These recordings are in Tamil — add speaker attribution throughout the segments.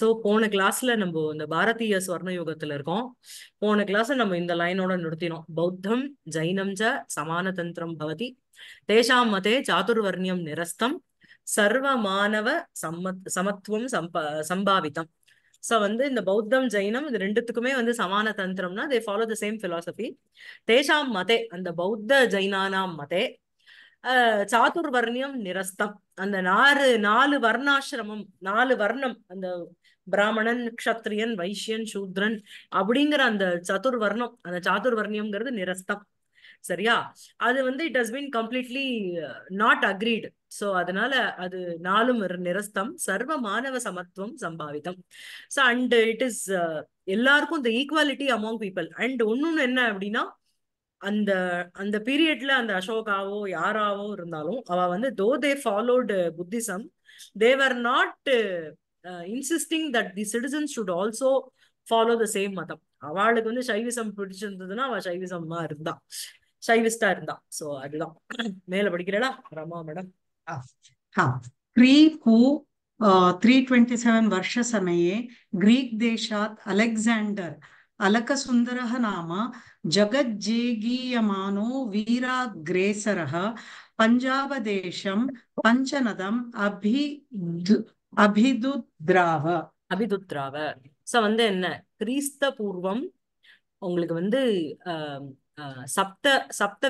Speaker 1: ஸோ போன கிளாஸ்ல நம்ம இந்த பாரதிய ஸ்வர்ண யுகத்துல இருக்கோம் போன கிளாஸ் நம்ம இந்த லைனோட நிறுத்தினோம் பௌத்தம் ஜைனம் ஜ சமான தந்திரம் பவதி தேசாம் மதே சாதுர்வர்ணியம் நிரஸ்தம் சர்வ மாணவ சம்மத் சமத்துவம் சம்பா சம்பாவிதம் ஸோ வந்து இந்த பௌத்தம் ஜெயினம் இது ரெண்டுத்துக்குமே வந்து சமான தந்திரம்னா they follow the same philosophy தேஷாம் மதே அந்த பௌத்த ஜைனானாம் மதே சாதுர்வர்ணியம் நிரஸ்தம் அந்த நாலு நாலு வர்ணாசிரமம் நாலு வர்ணம் அந்த பிராமணன் க்ஷத்ரியன் வைஷ்யன் சூத்ரன் அப்படிங்கிற அந்த சதுர்வர்ணம் அந்த சாதுர்வர்ணியம்ங்கிறது நிரஸ்தம் சரியா அது வந்து it has been completely not agreed so அதனால அது நாலும் நிரஸ்தம் சர்வ மாணவ சமத்துவம் சம்பாவிதம் சோ அண்ட் இட் இஸ் எல்லாருக்கும் இந்த ஈக்குவாலிட்டி அமாங் பீப்புள் அண்ட் ஒன்னொன்னு என்ன அப்படின்னா அந்த அந்த பீரியட்ல அந்த அசோகாவோ யாராவோ இருந்தாலும் அவ வந்து though they followed Buddhism they were not insisting that the citizens should also follow the same மதம் அவளுக்கு வந்து சைவிசம் பிடிச்சிருந்ததுன்னா அவள் சைவிசமா இருந்தா சைவிஸ்டா இருந்தா சோ அதுதான் மேல படிக்கிறடா ரமா மேடம் क्रीकु त्री ट्वेण्टि सेवेन् वर्षसमये ग्रीक् देशात् अलेक्साण्डर् अलकसुन्दरः नाम जगज्जेगीयमानो वीराग्रेसरः पञ्जाबदेशं पञ्चनदम् अभि அபிதுத்ராவ அபிதுத்ராவ சோ வந்து என்ன கிறிஸ்த பூர்வம் உங்களுக்கு வந்து சப்த சப்த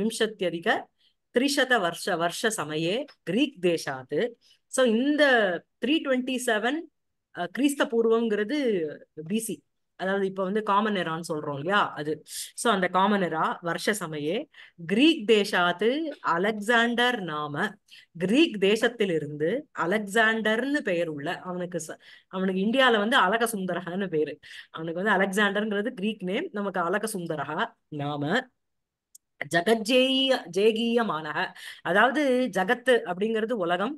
Speaker 1: விம்சத்தியதிக திரிசத வருஷ வருஷ சமயே கிரீக் தேசாது சோ இந்த த்ரீ டுவெண்ட்டி செவன் கிறிஸ்த பூர்வங்கிறது பிசி அதாவது இப்ப வந்து காமன் எரான்னு சொல்றோம் இல்லையா அது சோ அந்த காமன் எரா வருஷ சமையே கிரீக் தேசாத்து அலெக்சாண்டர் நாம கிரீக் தேசத்திலிருந்து அலெக்சாண்டர்னு பெயர் உள்ள அவனுக்கு அவனுக்கு இந்தியால வந்து அழக சுந்தரகன்னு பேரு அவனுக்கு வந்து அலெக்சாண்டர்ங்கிறது கிரீக் நேம் நமக்கு அழக சுந்தரகா நாம ஜெகஜேய ஜேகீயமானக அதாவது ஜகத்து அப்படிங்கிறது உலகம்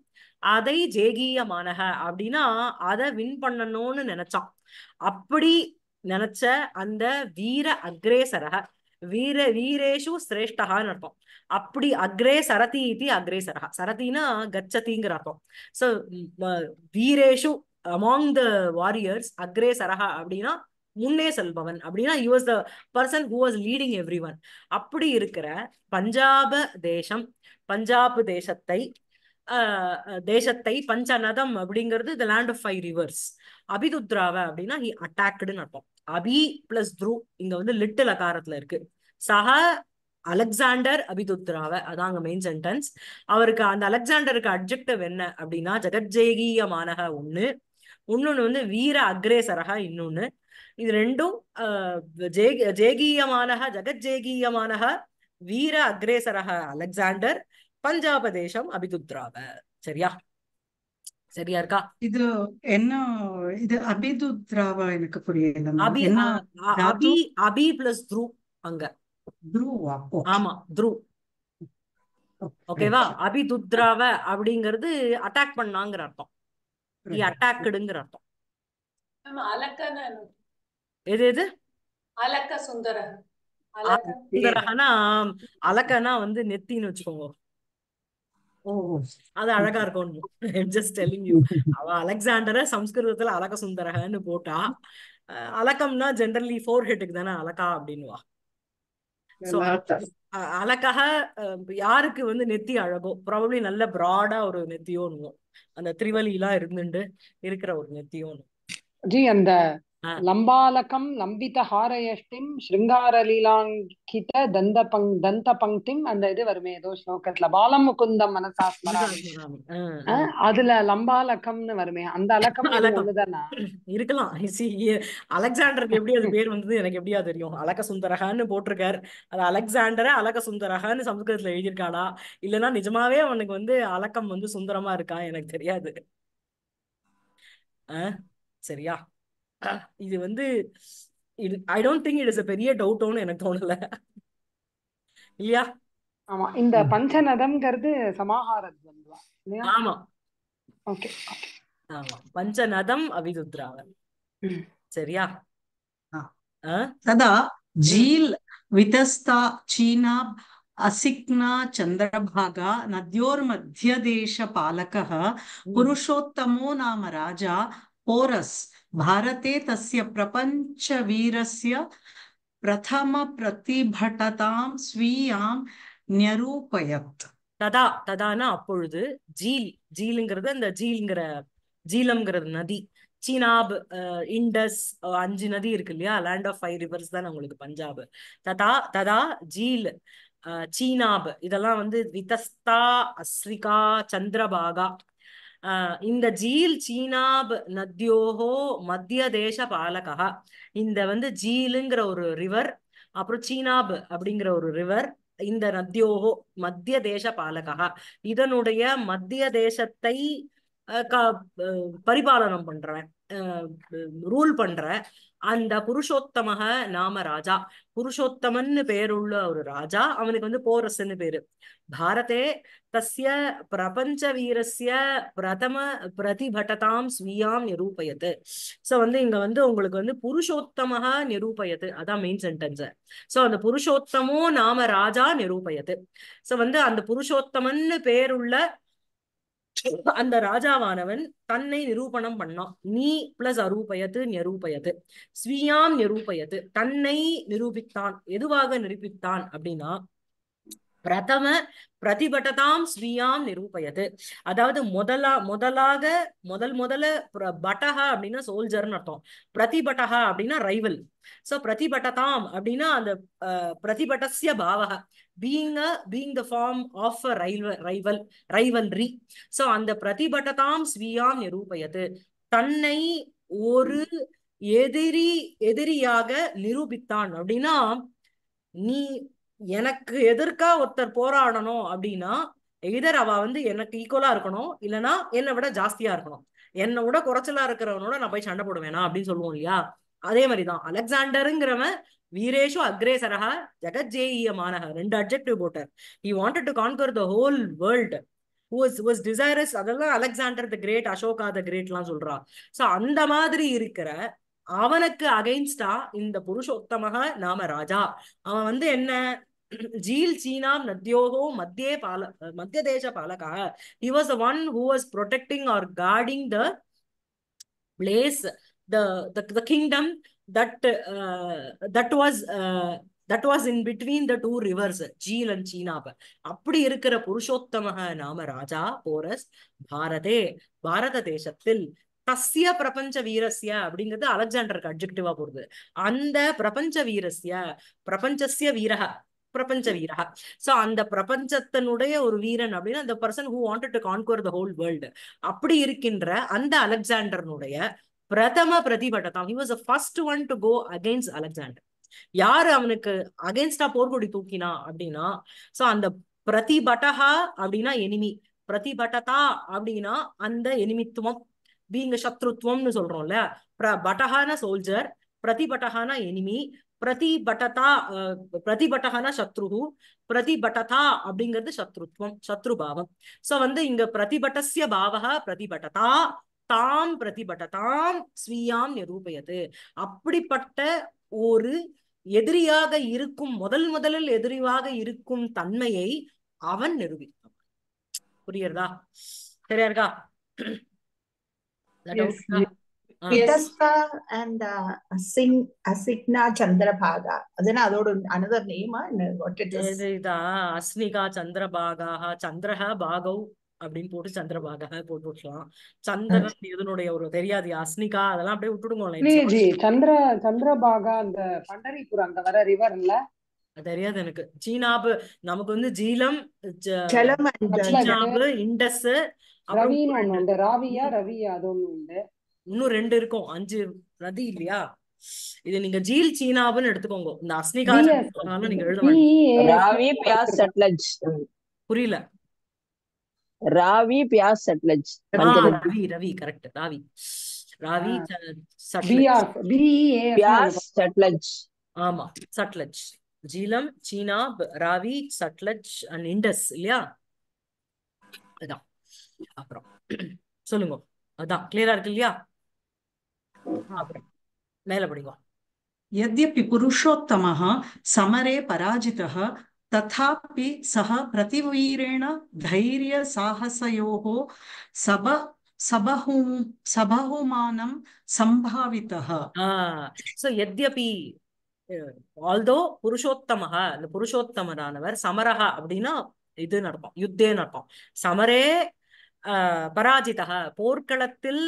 Speaker 1: அதை ஜேகீயமானக அப்படின்னா அதை வின் பண்ணணும்னு நினைச்சான் அப்படி நினைச்ச அந்த வீர அக்ரேசரக வீர வீரேஷு சிரேஷ்டகான்னு அர்த்தம் அப்படி அக்ரே சரதி இது அக்ரே சரக சரதினா கச்சதிங்கிற அர்த்தம் சோ வீரேஷு அமாங் த வாரியர்ஸ் அக்ரே சரக அப்படின்னா முன்னே செல்பவன் அப்படின்னா you was the person who was leading everyone அப்படி இருக்கிற பஞ்சாப தேசம் பஞ்சாப் தேசத்தை தேசத்தை பஞ்சநதம் அப்படிங்கிறது the land of five rivers அபிதுத்ராவை அப்படின்னா ஹி அட்டாக்டுன்னு அர்த்தம் அபி பிளஸ் த்ரூ இங்க வந்து லிட்டில் அகாரத்துல இருக்கு சஹ அலெக்சாண்டர் அபிதுத்ராவ அதான் அங்க மெயின் சென்டென்ஸ் அவருக்கு அந்த அலெக்சாண்டருக்கு அப்ஜெக்டிவ் என்ன அப்படின்னா ஜெகஜேகீயமானக ஒண்ணு இன்னொன்னு வந்து வீர அக்ரேசரக இன்னொன்னு இது ரெண்டும் ஜேக ஜேகீயமானக ஜெகஜேகீயமானக வீர அக்ரேசரக அலெக்சாண்டர் பஞ்சாபதேசம் அபிதுத்ராவ சரியா சரியா இருக்கா இது என்ன இது அபிது திராவா எனக்கு புரியல அபி அபி அபி பிளஸ் த்ரூ அங்க த்ரூவா ஆமா த்ரூ ஓகேவா அபி துத்ராவ அப்படிங்கிறது அட்டாக் பண்ணாங்கிற அர்த்தம் அட்டாக்டுங்கிற அர்த்தம் எது எது
Speaker 2: அலக்க சுந்தர
Speaker 1: அலக்கனா வந்து நெத்தின்னு வச்சுக்கோங்க அது அழகா இருக்கும் ஜஸ்ட் டெல்லிங் யூ அவ அலெக்சாண்டரை சம்ஸ்கிருதத்துல அலக சுந்தரகன்னு போட்டா அலக்கம்னா ஜென்ரலி ஃபோர் ஹெட்டுக்கு தானே அலக்கா அப்படின்வா அழகாக யாருக்கு வந்து நெத்தி அழகோ ப்ராபப்ளி நல்ல பிராடா ஒரு நெத்தியோன்னு அந்த திரிவலிலாம் இருந்துட்டு இருக்கிற ஒரு நெத்தியோன்னு
Speaker 2: ஜி அந்த லம்பாலகம் லம்பித ஹாரயஷ்டிம் ஸ்ருங்காரலீலாங்கிட்ட தந்த பங் தந்த பங்கிம் அந்த இது வருமே ஏதோ ஸ்லோகத்துல பாலம் முகுந்தம் மனசாஸ்மராமி அதுல லம்பாலகம்னு வருமே அந்த அலக்கம் ஒண்ணுதானா
Speaker 1: இருக்கலாம் அலெக்சாண்டருக்கு எப்படி அது பேர் வந்தது எனக்கு எப்படியா தெரியும் அலக சுந்தரகான்னு போட்டிருக்காரு அது அலெக்சாண்டர அலக சுந்தரகான்னு சம்ஸ்கிருதத்துல எழுதியிருக்காளா இல்லைன்னா நிஜமாவே அவனுக்கு வந்து அலக்கம் வந்து சுந்தரமா இருக்கா எனக்கு தெரியாது சரியா இது வந்து I don't think it is a பெரிய டவுட்டோன்னு எனக்கு தோணல இல்லையா
Speaker 2: ஆமா இந்த பஞ்சநதம்ங்கிறது சமாஹாரம் ஆமா ஓகே
Speaker 1: ஆமா பஞ்சநதம் அபிருத்ராவன் சரியா சதா ஜீல் விதஸ்தா சீனா அசிக்னா சந்திரபாகா நத்யோர் மத்திய தேச பாலக புருஷோத்தமோ நாம ராஜா போரஸ் भारते तस्य प्रपञ्चवीरस्य பிரதம ஸ்வீயாம் நிரூபயத் ததா ததானா அப்பொழுது ஜீல் ஜீலுங்கிறது அந்த ஜீல்ங்கிற ஜீலம்ங்கிறது நதி சீனாப் இண்டஸ் அஞ்சு நதி இருக்கு இல்லையா லேண்ட் ஆஃப் ஃபைவ் ரிவர்ஸ் தான் உங்களுக்கு பஞ்சாப் ததா ததா ஜீல் சீனாப் இதெல்லாம் வந்து விதஸ்தா அஸ்ரிகா சந்திரபாகா இந்த ஜீல் சீனாப் நத்தியோஹோ மத்திய தேச பாலகா இந்த வந்து ஜீலுங்கிற ஒரு ரிவர் அப்புறம் சீனாப் அப்படிங்கிற ஒரு ரிவர் இந்த நத்தியோகோ மத்திய தேச பாலகா இதனுடைய மத்திய தேசத்தை பரிபாலனம் பண்றவன் ரூல் பண்ற அந்த புருஷோத்தமக நாம ராஜா புருஷோத்தமன்னு பேருள்ள ஒரு ராஜா அவனுக்கு வந்து போரஸ்ன்னு பேரு பாரதே தஸ்ய பிரபஞ்ச வீரஸ்ய பிரதம பிரதிபட்டதாம் ஸ்வீயாம் நிரூபயது சோ வந்து இங்க வந்து உங்களுக்கு வந்து புருஷோத்தமக நிரூபயது அதான் மெயின் சென்டென்ஸ் சோ அந்த புருஷோத்தமோ நாம ராஜா நிரூபயது சோ வந்து அந்த புருஷோத்தமன்னு பேருள்ள அந்த ராஜாவானவன் தன்னை நிரூபணம் பண்ணான் நீ பிளஸ் அரூபயத்து நிரூபயத்து ஸ்வீயாம் நிரூபயது தன்னை நிரூபித்தான் எதுவாக நிரூபித்தான் அப்படின்னா பிரதம பிரதிபட்டதாம் ஸ்ரீயாம் நிரூபயது அதாவது முதலா முதலாக முதல் முதல பட்டகா அப்படின்னா சோல்ஜர்னு அர்த்தம் பிரதிபட்டகா அப்படின்னா ரைவல் சோ பிரதிபட்டதாம் அப்படின்னா அந்த பிரதிபட்டசிய பாவக being a being the form of a rival rival rivalry so அந்த பிரதிபட்டதாம் ஸ்வீயாம் நிரூபயது தன்னை ஒரு எதிரி எதிரியாக நிரூபித்தான் அப்படின்னா நீ எனக்கு எதிர்க்கா ஒருத்தர் போராடணும் அப்படின்னா எய்தர் அவ வந்து எனக்கு ஈக்குவலா இருக்கணும் இல்லைன்னா என்னை விட ஜாஸ்தியா இருக்கணும் என்னை விட குறைச்சலா இருக்கிறவனோட நான் போய் சண்டை போடுவேனா அப்படின்னு சொல்லுவோம் இல்லையா அதே மாதிரிதான் அலெக்சாண்டருங்கிறவன் வீரேஷு அக்ரேசரகா ஜெகஜேய மாநக ரெண்டு அப்ஜெக்டிவ் போட்டார் he wanted to conquer the whole world was was desires அதெல்லாம் Alexander the great Ashoka the கிரேட்லாம் சொல்றா ஸோ அந்த மாதிரி இருக்கிற அவனுக்கு அகைன்ஸ்டா இந்த புருஷோத்தமாக நாம ராஜா அவன் வந்து என்ன ஜீல் சீனாம் நத்தியோகோ மத்திய பால மத்திய தேச பாலகா he was the one who was protecting or guarding the place the the kingdom that that was that was in between the two rivers Jhelum and சீனாப அப்படி இருக்கிற புருஷோத்தமக நாம ராஜா போரஸ் பாரதே பாரத தேசத்தில் தஸ்ய பிரபஞ்ச வீரஸ்ய அப்படிங்கிறது அலெக்சாண்டருக்கு அப்ஜெக்டிவா போடுது அந்த பிரபஞ்ச வீரஸ்ய பிரபஞ்சசிய வீரக பிரபஞ்ச வீரா சோ அந்த பிரபஞ்சத்தினுடைய ஒரு வீரன் அப்படின்னு அந்த person who wanted to conquer the whole world அப்படி இருக்கின்ற அந்த அலெக்சாண்டர்னுடைய பிரதம பிரதிபட்டம் he was first one to go against Alexander யாரு அவனுக்கு அகேன்ஸ்டா போர்க்கொடி தூக்கினா அப்படின்னா சோ அந்த பிரதிபட்டஹா அப்படின்னா எனிமி பிரதிபட்டதா அப்படின்னா அந்த எனிமித்துவம் பீங்க சத்ருத்வம்னு சொல்றோம்ல பட்டஹான சோல்ஜர் பிரதிபட்டஹானா எனிமி பிரதிபட்டதா பிரதிபட்டகனா சத்ருகு பிரதிபட்டதா அப்படிங்கிறது சத்ருத்வம் சத்ருபாவம் சோ வந்து இங்க பிரதிபட்டசிய பாவக பிரதிபட்டதா தாம் பிரதிபட்டதாம் ஸ்வீயாம் நிரூபயது அப்படிப்பட்ட ஒரு எதிரியாக இருக்கும் முதல் முதலில் எதிரிவாக இருக்கும் தன்மையை அவன் நிரூபித்தான் புரியுறதா சரியா இருக்கா அசிக்னா சந்திரபாகா அதோட அனதர் நேமா அஸ்னிகா அப்படின்னு போட்டு சந்திரபாகா போட்டு சந்திரன் இதனுடைய ஒரு தெரியாது அஸ்னிகா அதெல்லாம் அப்படியே விட்டுடுங்க
Speaker 2: சந்திர சந்திரபாகா அந்த பண்டரிபுரம் அந்த வர ரிவர்ல
Speaker 1: தெரியாது எனக்கு சீனாபு நமக்கு வந்து ஜீலம் இண்டஸ்
Speaker 2: ராவியா ரவியா
Speaker 1: அது ஒண்ணு உண்டு இன்னும் ரெண்டு இருக்கும் அஞ்சு நதி இல்லையா இது நீங்க ஜீல் சீனாவுன்னு எடுத்துக்கோங்க இந்த அஸ்னிகால நீங்க எழுத புரியல ராவி பியாஸ் சட்லஜ் ராவி ரவி கரெக்ட் ராவி ராவி பியாஸ் சட்லஜ் ஆமா சட்லஜ் ஜீலம் சீனா ராவி சட்லஜ் அண்ட் இண்டஸ் இல்லையா அதான் அப்புறம் சொல்லுங்க அதான் கிளியரா இருக்கு இல்லையா மேல படிங்க यद्यपि पुरुषोत्तमः समरे पराजितः तथापि सः प्रतिवीरेण धैर्यसाहसयोः सब सबहुमानं सम्भावितः सो यद्यपि ஆல்தோ புருஷோத்தமஹா இந்த புருஷோத்தமரானவர் சமரஹ அப்படின்னா இது அர்த்தம் யுத்தே அர்த்தம் சமரே பராஜிதா போர்க்களத்தில்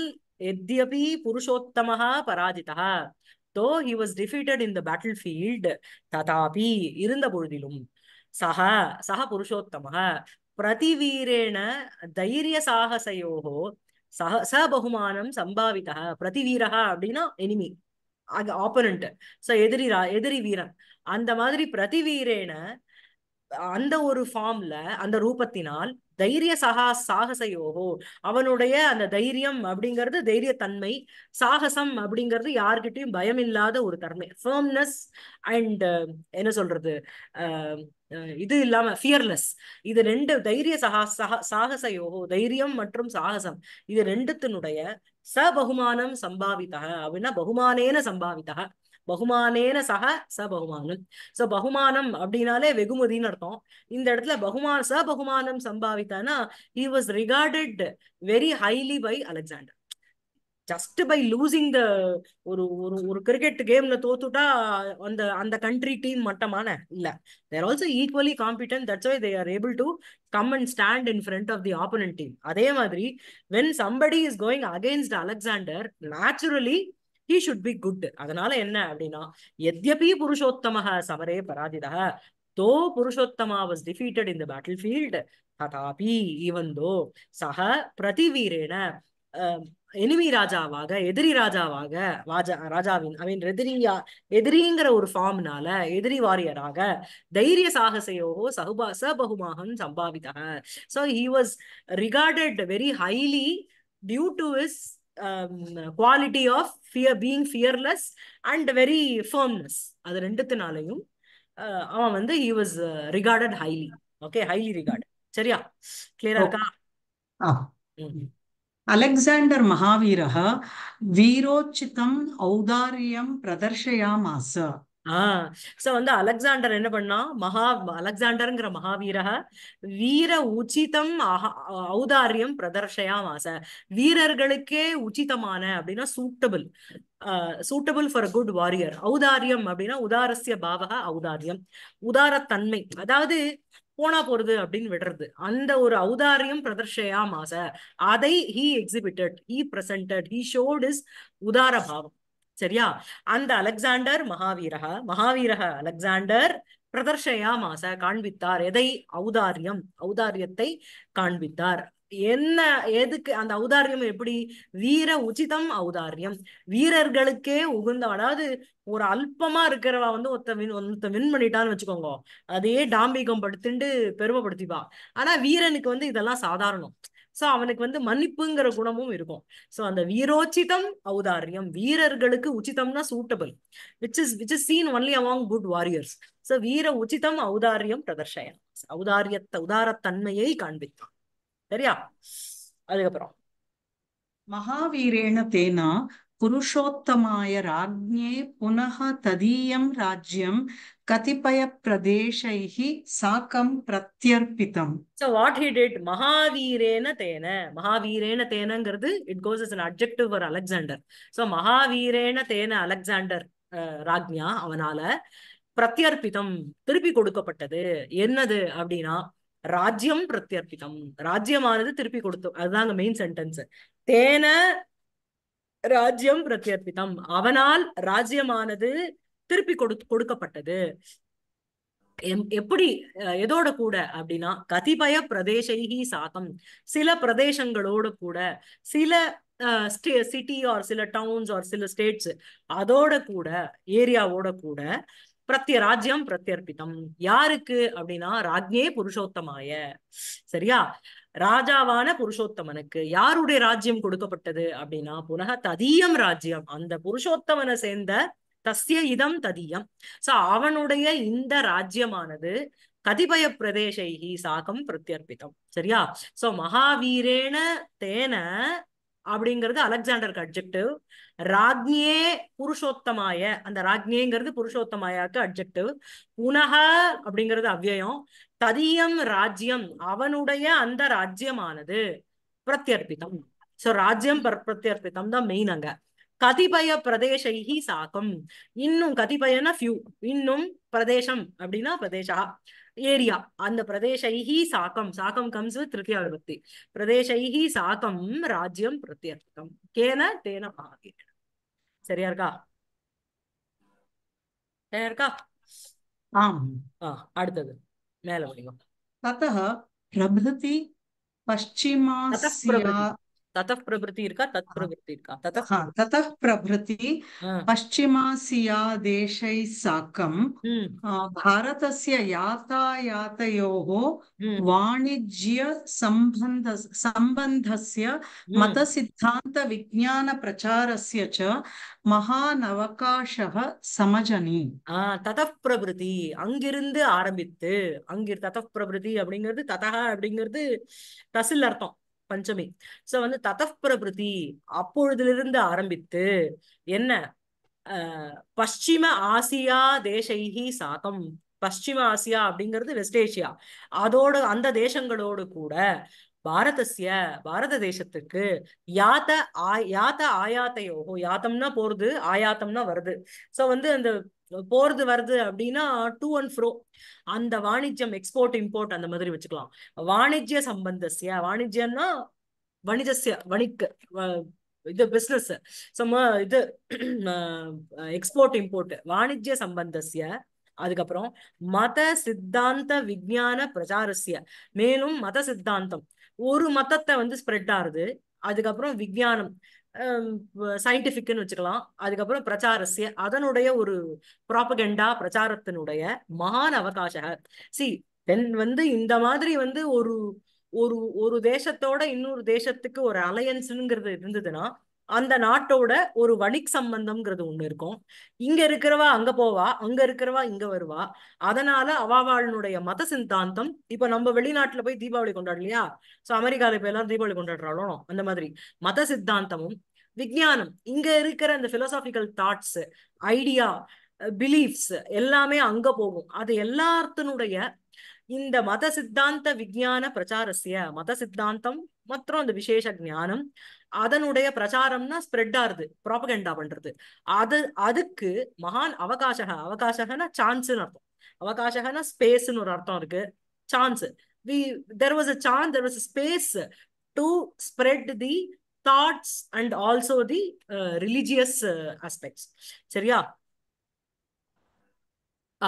Speaker 1: எத்யபி புருஷோத்தமஹா பராஜிதா though he was defeated in the battlefield ததாபி இருந்த பொழுதிலும் சஹ சஹ புருஷோத்தமஹ பிரதிவீரேண தைரிய சாகசையோகோ சஹ ச பகுமானம் சம்பாவிதா பிரதிவீரா அப்படின்னா எனிமி ஆப்பனண்ட் ச எதிரி எதிரி வீரன் அந்த மாதிரி பிரதிவீரேன அந்த ஒரு ஃபார்ம்ல அந்த ரூபத்தினால் தைரிய சகா சாகச யோகோ அவனுடைய அந்த தைரியம் அப்படிங்கிறது தைரியத்தன்மை சாகசம் அப்படிங்கிறது யாருக்கிட்டையும் பயம் இல்லாத ஒரு தன்மை ஃபேர்ம்னஸ் அண்ட் என்ன சொல்றது இது இல்லாம ஃபியர்லெஸ் இது ரெண்டு தைரிய சகா சகா சாகச யோகோ தைரியம் மற்றும் சாகசம் இது ரெண்டுத்தினுடைய பகுமானம் சம்பாவித்தக அப்படின்னா பகுமானேன சம்பாவித்தக பகுமானேன சக ச பகுமானம் சோ பகுமானம் அப்படின்னாலே வெகுமதின்னு அர்த்தம் இந்த இடத்துல பகுமான ச பகுமானம் சம்பாவித்தானா he was regarded very highly by Alexander just by losing the ஒரு ஒரு ஒரு கிரிக்கெட் கேம்ல தோத்துட்டா அந்த அந்த கண்ட்ரி டீம் மட்டமான இல்ல there also equally competent that's why they are able to come and stand in front of the opponent team அதே மாதிரி when somebody is going against Alexander naturally he should be good அதனால என்ன அப்படின்னா எத்யபி புருஷோத்தமாக சமரே பராஜிதா தோ புருஷோத்தமா was defeated in the battlefield ததாபி ஈவன் தோ சக பிரதிவீரேன எனிமி ராஜாவாக எதிரி ராஜாவாக ராஜா ராஜாவின் ஐ மீன் எதிரியா எதிரிங்கிற ஒரு ஃபார்ம்னால எதிரி வாரியராக தைரிய சாகசையோ சகுபா சபகுமாகன் சம்பாவிதக so he was regarded very highly due to is quality of fear being fearless and very firmness அது ரெண்டுத்தினாலையும் uh, அவன் வந்து he was regarded highly okay highly regard சரியா கிளியரா இருக்கா அலெக்சாண்டர் மகாவீரக வீரோச்சிதம் ஔதாரியம் பிரதர்ஷயாமாச ஆஹ் சோ வந்து அலெக்சாண்டர் என்ன பண்ணா மகா அலெக்சாண்டர்ங்கிற மகாவீரக வீர உச்சிதம் ஔதாரியம் பிரதர்ஷயா மாச வீரர்களுக்கே உச்சிதமான அப்படின்னா suitable suitable for good warrior ஔதாரியம் அப்படின்னா உதாரசிய பாவக ஔதாரியம் உதாரத்தன்மை அதாவது போனா போறது அப்படின்னு விடுறது அந்த ஒரு ஔதாரியம் பிரதர்ஷயா மாச அதை he exhibited he present he showed is உதார பாவம் சரியா அந்த அலெக்சாண்டர் மகாவீரக மகாவீரக அலெக்சாண்டர் பிரதர்ஷயா மாச காண்பித்தார் எதை ஔதாரியம் ஔதாரியத்தை காண்பித்தார் என்ன எதுக்கு அந்த ஔதாரியம் எப்படி வீர உச்சிதம் ஔதாரியம் வீரர்களுக்கே உகுந்த அதாவது ஒரு அல்பமா இருக்கிறவ வந்து ஒருத்த வின் ஒருத்த வின் பண்ணிட்டான்னு வச்சுக்கோங்க அதையே டாம்பிகம் படுத்துண்டு பெருமைப்படுத்திப்பா ஆனா வீரனுக்கு வந்து இதெல்லாம் சாதாரணம் சோ அவனுக்கு வந்து மன்னிப்புங்கிற குணமும் இருக்கும் சோ அந்த வீரோச்சிதம் ஔதாரியம் வீரர்களுக்கு உச்சிதம்னா suitable which is which is seen only among good warriors so வீர உச்சிதம் ஔதாரியம் பிரதர்ஷயம் ஔதாரியத்தை உதாரத்தன்மையை காண்பித்தான் சரியா அதுக்கப்புறம் மகாவீரேண தேனா புருஷோத்தமாய ராஜ்யே புனக ததீயம் ராஜ்யம் கதிபயப்பிரதேசைः சாக்கம் பிரத்யர்ப்பிதம் ஸோ வாட் ஹி டிட் மகாவீரேன தேன மகாவீரேன தேனங்கிறது it goes is an objective for Alexander so மகாவீரேன தேன அலெக்சாண்டர் ராஜ்யா அவனால பிரத்யர்ப்பிதம் திருப்பி கொடுக்கப்பட்டது என்னது அப்படின்னா ராஜ்யம் பிரத்யர்ப்பிதம் ராஜ்யமானது திருப்பி கொடுத்தோம் அதுதாங்க மெயின் சென்டென்ஸ் தேன ராஜ்யம் பிரத்யர்ப்பிதம் அவனால் ராஜ்யமானது திருப்பி கொடு கொடுக்கப்பட்டது எப்படி எதோட கூட அப்படின்னா கதிபய பிரதேசி சாகம் சில பிரதேசங்களோடு கூட சில சிட்டி ஆர் சில டவுன்ஸ் ஆர் சில ஸ்டேட்ஸ் அதோட கூட ஏரியாவோட கூட பிரத்ய ராஜ்யம் பிரத்யர்ப்பித்தம் யாருக்கு அப்படின்னா ராஜ்யே புருஷோத்தமாய சரியா ராஜாவான புருஷோத்தமனுக்கு யாருடைய ராஜ்யம் கொடுக்கப்பட்டது அப்படின்னா புனக ததியம் ராஜ்யம் அந்த புருஷோத்தமனை சேர்ந்த தஸ்ய இதம் ததியம் சோ அவனுடைய இந்த ராஜ்யமானது கதிபய பிரதேசைகி சாகம் பிரத்யர்பிதம் சரியா சோ மகாவீரேன தேன அப்படிங்கிறது அலெக்சாண்டர் அப்ஜெக்டிவ் ராஜ்ஞே புருஷோத்தமாய அந்த ராஜ்ஞேங்கிறது புருஷோத்தமாயாக்கு அப்ஜெக்டிவ் உனக அப்படிங்கிறது அவ்வயம் ததியம் ராஜ்யம் அவனுடைய அந்த ராஜ்யமானது பிரத்யர்பிதம் சோ ராஜ்யம் பிரத்யர்பிதம் தான் மெயின் அங்க கதிபய பிரதேசைகி சாக்கம் இன்னும் கதிபயன ஃபியூ இன்னும் பிரதேசம் அப்படின்னா பிரதேசா ஏரியா அந்த பிரதேசைகி சாக்கம் சாக்கம் கம்ஸ் வித் திருத்தியா விபக்தி பிரதேசைகி சாக்கம் ராஜ்யம் பிரத்யர்த்தம் கேன தேன ஆகே சரியா இருக்கா இருக்கா ஆம் அடுத்தது மேல வரைக்கும் தத்த பிரபுதி पश्चिमास्या ततः प्रभृति तत् प्रवृत्ति ततः हाँ, ततः प्रभृति पश्चिमासियादेशैः साकं भारतस्य यातायातयोः वाणिज्यसम्बन्ध सम्बन्धस्य मतसिद्धान्तविज्ञानप्रचारस्य च மகாநவகாஷக சமஜனி ததப் பிரபுதி அங்கிருந்து ஆரம்பித்து அங்கிரு ததப் பிரபுதி அப்படிங்கிறது ததக அப்படிங்கிறது தசில் அர்த்தம் பஞ்சமி சோ வந்து ததப்பிரபிருதி அப்பொழுதிலிருந்து ஆரம்பித்து என்ன பஷ்சிம ஆசியா தேசைஹி சாதம் பஷ்சிம ஆசியா அப்படிங்கிறது வெஸ்ட் ஏசியா அதோடு அந்த தேசங்களோடு கூட பாரதசிய பாரத தேசத்துக்கு யாத்த ஆ யாத்த ஆயாத்தையோகோ யாத்தம்னா போறது ஆயாத்தம்னா வருது சோ வந்து அந்த போறது வருது அப்படின்னா டூ அண்ட் ஃப்ரோ அந்த வாணிஜ்யம் எக்ஸ்போர்ட் இம்போர்ட் அந்த மாதிரி வச்சுக்கலாம் வாணிஜ்ய சம்பந்தசிய வாணிஜ்யம்னா வணிஜஸ்ய வணிக இது பிஸ்னஸ் சம இது எக்ஸ்போர்ட் இம்போர்ட் வாணிஜ்ய சம்பந்தசிய அதுக்கப்புறம் மத சித்தாந்த விஜான பிரச்சாரசிய மேலும் மத சித்தாந்தம் ஒரு மதத்தை வந்து ஸ்ப்ரெட் ஆகுது அதுக்கப்புறம் விஜயானம் சயின்டிஃபிக்னு வச்சுக்கலாம் அதுக்கப்புறம் பிரச்சாரசிய அதனுடைய ஒரு ப்ராபகண்டா பிரச்சாரத்தினுடைய மகான் அவகாச சி தென் வந்து இந்த மாதிரி வந்து ஒரு ஒரு ஒரு தேசத்தோட இன்னொரு தேசத்துக்கு ஒரு அலையன்ஸ்ங்கிறது இருந்ததுன்னா அந்த நாட்டோட ஒரு வணிக சம்பந்தம்ங்கிறது ஒண்ணு இருக்கும் இங்க இருக்கிறவா அங்க போவா அங்க இருக்கிறவா இங்க வருவா அதனால அவாவாளனுடைய மத சித்தாந்தம் இப்ப நம்ம வெளிநாட்டுல போய் தீபாவளி கொண்டாடலையா சோ அமெரிக்கால போய் எல்லாம் தீபாவளி கொண்டாடுறாளோ அந்த மாதிரி மத சித்தாந்தமும் விஜயானம் இங்க இருக்கிற அந்த பிலோசாபிக்கல் தாட்ஸ் ஐடியா பிலீஃப்ஸ் எல்லாமே அங்க போகும் அது எல்லாத்தினுடைய இந்த மத சித்தாந்த விஜயான பிரச்சாரசிய மத சித்தாந்தம் மாத்திரம் அந்த விசேஷ ஞானம் அதனுடைய பிரச்சாரம்னா ஸ்ப்ரெட் ஆறுது ப்ராபகண்டா பண்றது அது அதுக்கு மகான் அவகாசக அவகாசகனா சான்ஸ்னு அர்த்தம் அவகாசகனா ஸ்பேஸ்னு ஒரு அர்த்தம் இருக்கு chance we there was a chance there was a space to spread the thoughts and also the religious aspects சரியா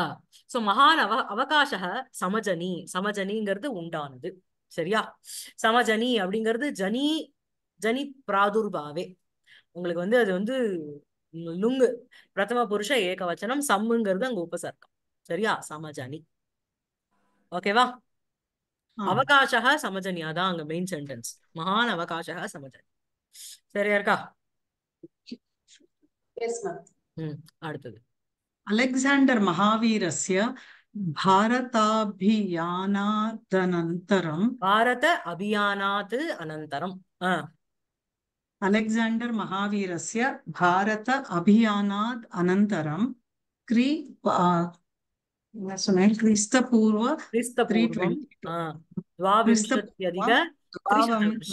Speaker 1: ஆஹ் சோ மகான் அவ அவகாசக சமஜனி சமஜனிங்கிறது உண்டானது சரியா சமஜனி அப்படிங்கிறது ஜனி ஜனி பிராதுர்பாவே உங்களுக்கு வந்து அது வந்து லுங்கு பிரதம புருஷ ஏகவச்சனம் சம்முங்கிறது அங்க உபசர்க்கம் சரியா சமஜனி ஓகேவா அவகாசக சமஜனியா தான் அங்க மெயின் சென்டென்ஸ் மகான் அவகாசக சமஜனி சரியா இருக்கா அடுத்தது அலெக்சாண்டர் மகாவீரஸ்ய భారతాభియానాదనంతరం భారత అభియానాత్ అనంతరం అలెగ్జాండర్ మహావీరస్య భారత అభియానాద్ అనంతరం క్రీ క్రీస్తపూర్వ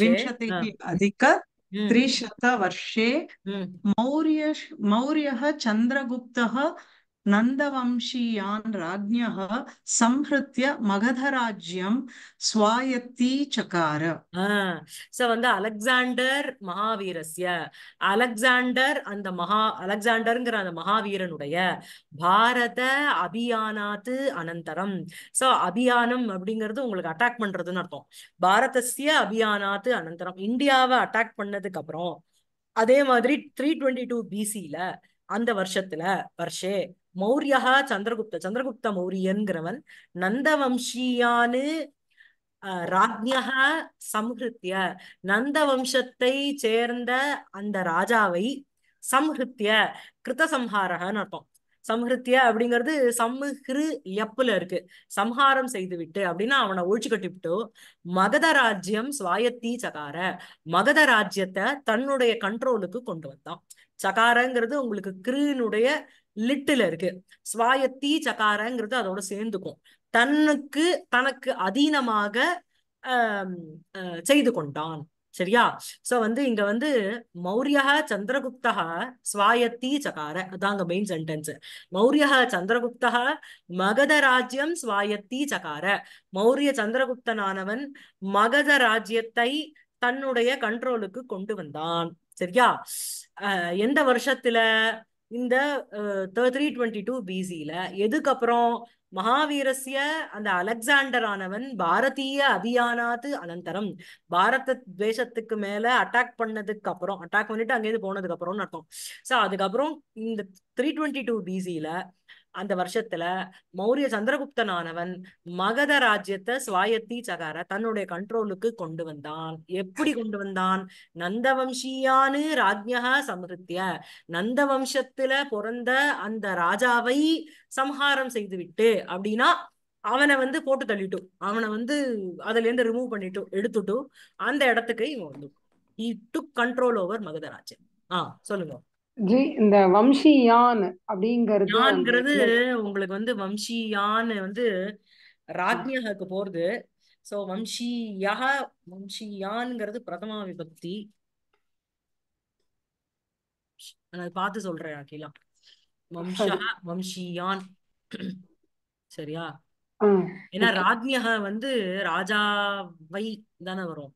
Speaker 1: వింశతిः అధిక त्रिशतवर्षे मौर्य मौर्यः चन्द्रगुप्तः நந்தவம்சியான் राज्ञः संहृत्य மகதராஜ்யம் ஸ்வாயத்தி சகார சோ வந்து அலெக்சாண்டர் மகாவீரஸ்ய அலெக்சாண்டர் அந்த மகா அலெக்சாண்டர்ங்கிற அந்த மகாவீரனுடைய பாரத அபியானாத்து அனந்தரம் சோ அபியானம் அப்படிங்கிறது உங்களுக்கு அட்டாக் பண்றதுன்னு அர்த்தம் பாரதஸ்ய அபியானாத்து அனந்தரம் இந்தியாவை அட்டாக் பண்ணதுக்கு அப்புறம் அதே மாதிரி த்ரீ டுவெண்ட்டி டூ பிசியில அந்த வருஷத்துல வருஷே மௌரியகா சந்திரகுப்த சந்திரகுப்த மௌரியன்கிறவன் நந்தவம்சியான்னு ராஜ்யகா சம்ஹிருத்திய நந்த வம்சத்தை சேர்ந்த அந்த ராஜாவை சம்ஹிருத்திய கிருதசம்ஹாரகன்னு அர்த்தம் சம்ஹிருத்திய அப்படிங்கிறது சம்ஹிரு எப்புல இருக்கு சம்ஹாரம் செய்து விட்டு அப்படின்னா அவனை ஒழிச்சு கட்டிவிட்டு மகத ராஜ்யம் சுவாயத்தி சகார மகத ராஜ்யத்தை தன்னுடைய கண்ட்ரோலுக்கு கொண்டு வந்தான் சகாரங்கிறது உங்களுக்கு கிருனுடைய லிட்டுல இருக்கு ஸ்வாயத்தி சகாரங்கிறது அதோட சேர்ந்துக்கும் தன்னுக்கு தனக்கு அதீனமாக செய்து கொண்டான் சரியா சோ வந்து இங்க வந்து மௌரியா சந்திரகுப்தா ஸ்வாயத்தி சகார அதாங்க மெயின் சென்டென்ஸ் மௌரியா சந்திரகுப்தா மகத ராஜ்யம் ஸ்வாயத்தி சகார மௌரிய சந்திரகுப்தனானவன் மகத ராஜ்யத்தை தன்னுடைய கண்ட்ரோலுக்கு கொண்டு வந்தான் சரியா எந்த வருஷத்துல இந்த த்ரீ டுவெண்ட்டி டூ பிசியில எதுக்கப்புறம் மகாவீரஸ்ய அந்த அலெக்சாண்டர் ஆனவன் பாரதிய அபியானாத்து அனந்தரம் பாரத துவேஷத்துக்கு மேல அட்டாக் பண்ணதுக்கு அப்புறம் அட்டாக் பண்ணிட்டு அங்கேருந்து போனதுக்கு அப்புறம்னு அர்த்தம் சோ அதுக்கப்புறம் இந்த த்ரீ டுவெண்ட்டி டூ பிசியில அந்த வருஷத்துல மௌரிய சந்திரகுப்தனானவன் மகத ராஜ்யத்தை சுவாயத்தி சகார தன்னுடைய கண்ட்ரோலுக்கு கொண்டு வந்தான் எப்படி கொண்டு வந்தான் நந்தவம்சியானு ராஜ்யா சமிருத்திய நந்தவம்சத்துல பிறந்த அந்த ராஜாவை சம்ஹாரம் செய்து விட்டு அப்படின்னா அவனை வந்து போட்டு தள்ளிட்டும் அவனை வந்து அதுல இருந்து ரிமூவ் பண்ணிட்டும் எடுத்துட்டும் அந்த இடத்துக்கு இவன் வந்து டுக் கண்ட்ரோல் ஓவர் மகத ராஜ்யம் ஆஹ் சொல்லுங்க
Speaker 2: இந்த வம்சியான் அப்படிங்கிறது
Speaker 1: உங்களுக்கு வந்து வம்சியான் வந்து ராஜ்யகாக்கு போறது சோ வம்சியா வம்சியான்ங்கிறது பிரதமா விபக்தி நான் பார்த்து சொல்றேன் அகிலா வம்சா வம்சியான் சரியா ஏன்னா ராஜ்யக வந்து ராஜாவை தானே வரும்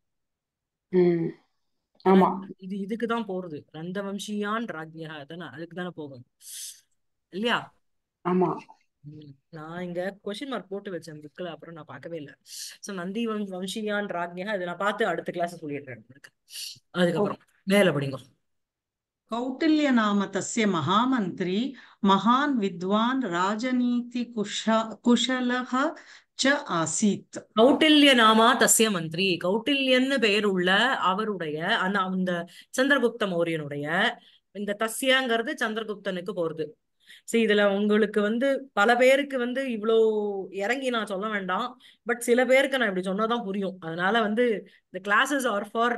Speaker 1: ஆமா இது இதுக்கு தான் போறது வம்சியான் ராஜ்யா தானே அதுக்கு தானே போகும் இல்லையா ஆமா நான் இங்க கொஸ்டின் மார்க் போட்டு வச்சேன் புக்ல அப்புறம் நான் பார்க்கவே இல்ல சோ நந்தி வம்சியான் ராஜ்யா இதை நான் பார்த்து அடுத்த கிளாஸ் சொல்லிடுறேன் அதுக்கப்புறம் மேல படிங்க கௌட்டில்ய நாம தஸ்ய மகாமந்திரி மகான் வித்வான் ராஜநீதி குஷ குஷலக கௌட்டில்ய நாமா தசிய மந்திரி கௌட்டில்யன்னு பெயர் உள்ள அவருடைய அந்த அந்த சந்திரகுப்த மௌரியனுடைய இந்த தசியாங்கிறது சந்திரகுப்தனுக்கு போறது சரி இதுல உங்களுக்கு வந்து பல பேருக்கு வந்து இவ்வளோ இறங்கி நான் சொல்ல வேண்டாம் பட் சில பேருக்கு நான் இப்படி சொன்னாதான் புரியும் அதனால வந்து இந்த கிளாஸஸ் ஆர் ஃபார்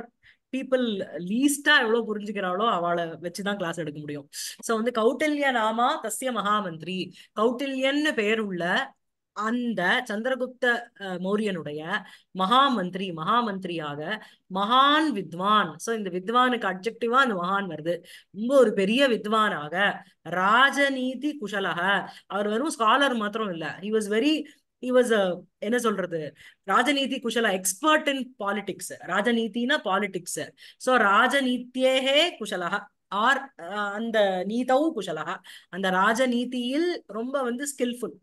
Speaker 1: பீப்புள் லீஸ்டா எவ்வளவு புரிஞ்சுக்கிறாளோ அவளை வச்சுதான் கிளாஸ் எடுக்க முடியும் சோ வந்து கௌட்டில்ய நாமா தஸ்ய மகாமந்திரி கௌட்டில்யன்னு பெயர் உள்ள அந்த சந்திரகுப்த மௌரியனுடைய மகாமந்திரி மகாமந்திரியாக மகான் வித்வான் சோ இந்த வித்வானுக்கு அப்செக்டிவா அந்த மகான் வருது ரொம்ப ஒரு பெரிய வித்வானாக ராஜநீதி குஷலக அவர் வெறும் ஸ்காலர் மாத்திரம் இல்ல he was very he was என்ன சொல்றது ராஜநீதி குஷலா எக்ஸ்பர்ட் இன் பாலிடிக்ஸ் ராஜநீதினா பாலிடிக்ஸ் சோ ராஜநீத்தியே குஷலகா ஆர் அந்த நீதவும் குஷலகா அந்த ராஜநீதியில் ரொம்ப வந்து ஸ்கில்ஃபுல்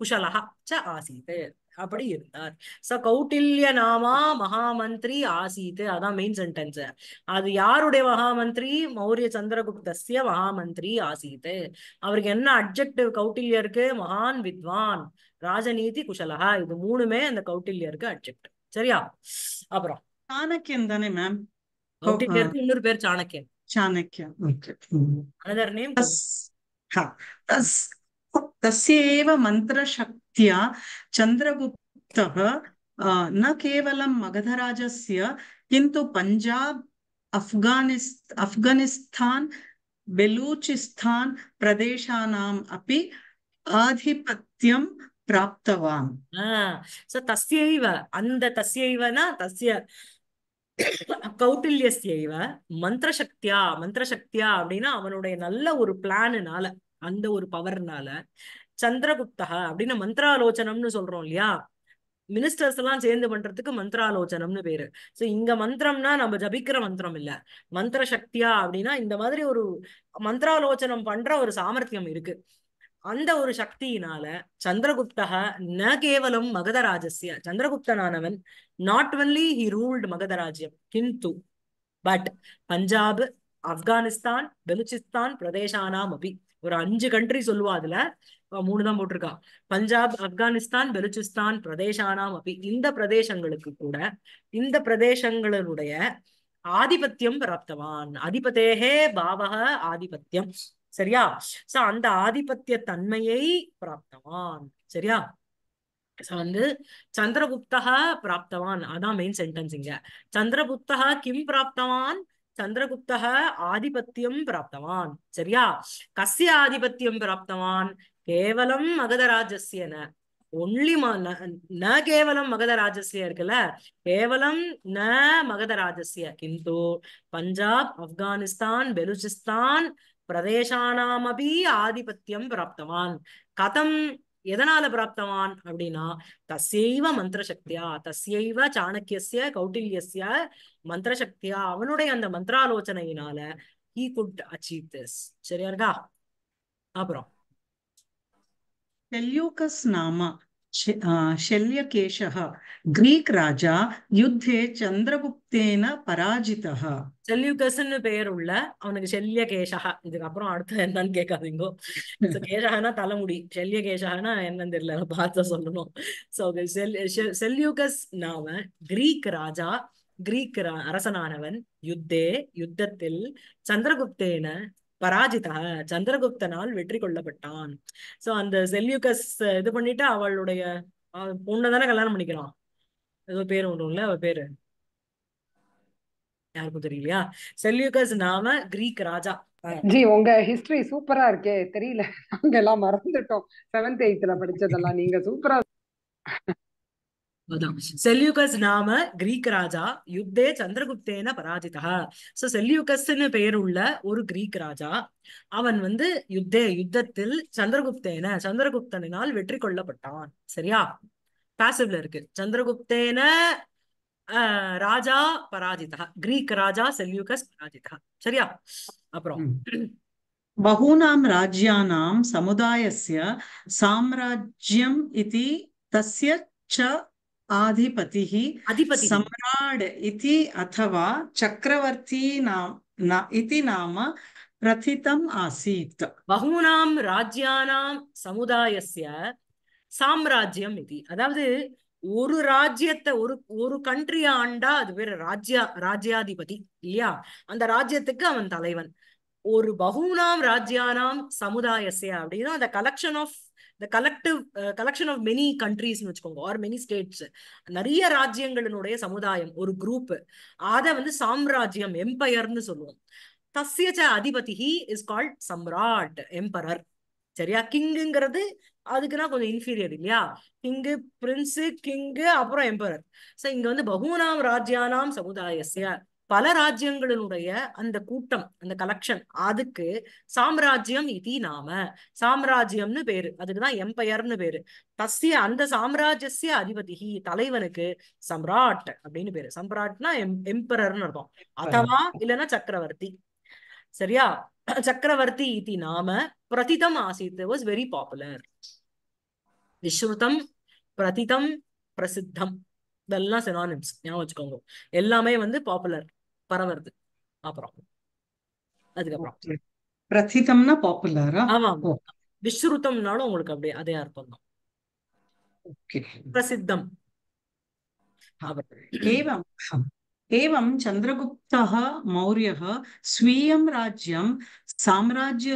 Speaker 1: குஷலகா ச ஆசீத் அப்படி இருந்தார் ச கௌட்டில்ய நாமா மகாமந்திரி ஆசீத்து அதான் மெயின் சென்டென்ஸ் அது யாருடைய மகாமந்திரி மௌரிய சந்திரகுப்தஸ்ய மகாமந்திரி ஆசீத்து அவருக்கு என்ன அப்ஜெக்டிவ் கௌட்டில்யருக்கு மகான் வித்வான் ராஜநீதி குஷலகா இது மூணுமே அந்த கௌட்டில்யருக்கு அப்ஜெக்டிவ் சரியா அப்புறம் சாணக்கியன் தானே மேம் கௌட்டில்யருக்கு இன்னொரு பேர் சாணக்கியன் சாணக்கியன் அனதர் நேம் तस्यैव मन्त्रशक्त्या चन्द्रगुप्तः न केवलं मगधराजस्य किन्तु पञ्जाब् अफ्गानिस् अफ्गानिस्थान् बेलूचिस्थान् प्रदेशानाम् अपि आधिपत्यं प्राप्तवान् सो तस्यैव अन्ध तस्यैव न तस्य கௌட்டில்யஸ்யைவ மந்திரசக்தியா மந்திரசக்தியா அப்படின்னா அவனுடைய நல்ல ஒரு பிளானுனால அந்த ஒரு பவர்னால சந்திரகுப்தா அப்படின்னு மந்திராலோச்சனம்னு சொல்றோம் இல்லையா மினிஸ்டர்ஸ் எல்லாம் சேர்ந்து பண்றதுக்கு மந்திராலோச்சனம்னு பேரு சோ இங்க மந்திரம்னா நம்ம ஜபிக்கிற மந்திரம் இல்ல மந்திர சக்தியா அப்படின்னா இந்த மாதிரி ஒரு மந்திராலோச்சனம் பண்ற ஒரு சாமர்த்தியம் இருக்கு அந்த ஒரு சக்தியினால சந்திரகுப்தக ந கேவலம் மகதராஜஸ்ய சந்திரகுப்தனானவன் நாட் ஒன்லி ஹி ரூல்டு மகதராஜ்யம் கிந்து பட் பஞ்சாப் ஆப்கானிஸ்தான் பெலுச்சிஸ்தான் பிரதேசானாம் அப்படி ஒரு அஞ்சு கண்ட்ரி சொல்லுவா அதுல மூணு தான் போட்டிருக்கா பஞ்சாப் ஆப்கானிஸ்தான் பெலுச்சிஸ்தான் பிரதேசானாம் அப்படி இந்த பிரதேசங்களுக்கு கூட இந்த பிரதேசங்களுடைய ஆதிபத்தியம் பிராப்தவான் அதிபதேகே பாவக ஆதிபத்தியம் சரியா சோ அந்த ஆதிபத்திய தன்மையை பிராப்தவான் சரியா வந்து சந்திரகுப்தகா பிராப்தவான் அதான் மெயின் சென்டென்ஸ் இங்க சந்திரகுப்தகா கிம் பிராப்தவான் சந்திரகுப்தக ஆதிபத்தியம் பிராப்தவான் சரியா கசிய ஆதிபத்தியம் பிராப்தவான் கேவலம் மகதராஜஸ்யன ஒன்லி ந கேவலம் மகதராஜஸ்ய இருக்குல்ல கேவலம் ந மகதராஜஸ்ய கிந்து பஞ்சாப் ஆப்கானிஸ்தான் பெலுச்சிஸ்தான் பிரதேசானாமபி ஆதிபத்தியம் பிராப்தவான் கதம் எதனால பிராப்தவான் அப்படின்னா தசைவ மந்திரசக்தியா தசைவ சாணக்கியசிய கௌட்டில்யசிய மந்திரசக்தியா அவனுடைய அந்த மந்திராலோச்சனையினால ஹீ குட் அச்சீவ் திஸ் சரியா இருக்கா அப்புறம் நாமா शल्यकेशः ग्रीक राजा युद्धे சந்திரகுப்தேன பராஜிதः செல்யூகஸ்ன்னு பெயர் உள்ள அவனுக்கு செல்ய கேஷகா இதுக்கப்புறம் அடுத்து என்னன்னு கேட்காதீங்கோ கேஷகனா தலைமுடி செல்ய கேஷகனா என்னன்னு தெரியல பார்த்து சொல்லணும் சோ செல்யூகஸ் நாவன் கிரீக் ராஜா கிரீக் அரசனானவன் யுத்தே யுத்தத்தில் சந்திரகுப்தேன பராஜிதா சந்திரகுப்தனால் வெற்றி கொள்ளப்பட்டான் சோ அந்த செல்யூகஸ் இது பண்ணிட்டு அவளுடைய பொண்ணை தானே கல்யாணம் பண்ணிக்கிறான் ஏதோ பேர் இல்ல அவ பேரு யாருக்கும் தெரியலையா செல்யூகஸ் நாம கிரீக் ராஜா ஜி
Speaker 2: உங்க ஹிஸ்டரி சூப்பரா இருக்கே தெரியல அங்கெல்லாம் மறந்துட்டோம் செவன்த் எயித்துல படிச்சதெல்லாம் நீங்க சூப்பரா
Speaker 1: செல்யூகஸ் நாம கிரீக் ராஜா யுத்தே சந்திரகுப்தேன பராஜிதா சோ செல்யூகஸ்ன்னு பெயர் உள்ள ஒரு கிரீக் ராஜா அவன் வந்து யுத்தே யுத்தத்தில் சந்திரகுப்தேன சந்திரகுப்தனால் வெற்றி கொள்ளப்பட்டான் சரியா பாசிவ்ல இருக்கு சந்திரகுப்தேன ராஜா பராஜிதா கிரீக் ராஜா செல்யூகஸ் பராஜிதா சரியா அப்புறம் பகூனாம் ராஜ்யானாம் சமுதாயசிய சாம்ராஜ்யம் இது தசிய आधिपतिः சாம்ராஜ்யம் இது அதாவது ஒரு ராஜ்யத்தை ஒரு ஒரு கண்ட்ரி ஆண்டா அது பேர் ராஜ்யா ராஜ்யாதிபதி இல்லையா அந்த ராஜ்யத்துக்கு அவன் தலைவன் ஒரு பகுனாம் ராஜ்யானாம் சமுதாயசிய அப்படின்னா அந்த collection of the collective collection of many கண்ட்ரிஸ்னு வச்சுக்கோங்க ஆர் மெனி ஸ்டேட்ஸ் நிறைய ராஜ்யங்களினுடைய சமுதாயம் ஒரு குரூப் அதை வந்து சாம்ராஜ்யம் எம்பையர்னு சொல்லுவோம் அதிபதி ஹி இஸ் கால்ட் சம்ராட் எம்பரர் சரியா கிங்குங்கிறது அதுக்குன்னா கொஞ்சம் இன்ஃபீரியர் இல்லையா கிங்கு பிரின்ஸு கிங்கு அப்புறம் எம்பரர் ஸோ இங்க வந்து பகுனாம் ராஜ்யானாம் சமுதாயசிய பல ராஜ்யங்களினுடைய அந்த கூட்டம் அந்த கலெக்ஷன் அதுக்கு சாம்ராஜ்யம் இதி நாம சாம்ராஜ்யம்னு பேரு அதுக்குதான் எம்பையர்னு பேரு தஸ்ய அந்த சாம்ராஜ்யசிய அதிபதி தலைவனுக்கு சம்ராட் அப்படின்னு பேரு சம்ராட்னா எம் எம்பரர்னு அர்த்தம் அதவா இல்லைன்னா சக்கரவர்த்தி சரியா சக்கரவர்த்தி இதி நாம பிரதிதம் ஆசித் வாஸ் வெரி பாப்புலர் விஸ்ருதம் பிரதிதம் பிரசித்தம் இதெல்லாம் சினானிம்ஸ் ஞாபகம் வச்சுக்கோங்க எல்லாமே வந்து பாப்புலர் பரவுறது அப்புறம் அதுக்கப்புறம் பிரசிதம்னா பாப்புலரா ஆமா விஸ்ருதம்னாலும் உங்களுக்கு அப்படியே அதே அர்த்தம் தான் பிரசித்தம் एवं ఏవం చంద్రగుప్త మౌర్య స్వీయం రాజ్యం சாம்ராஜ்ய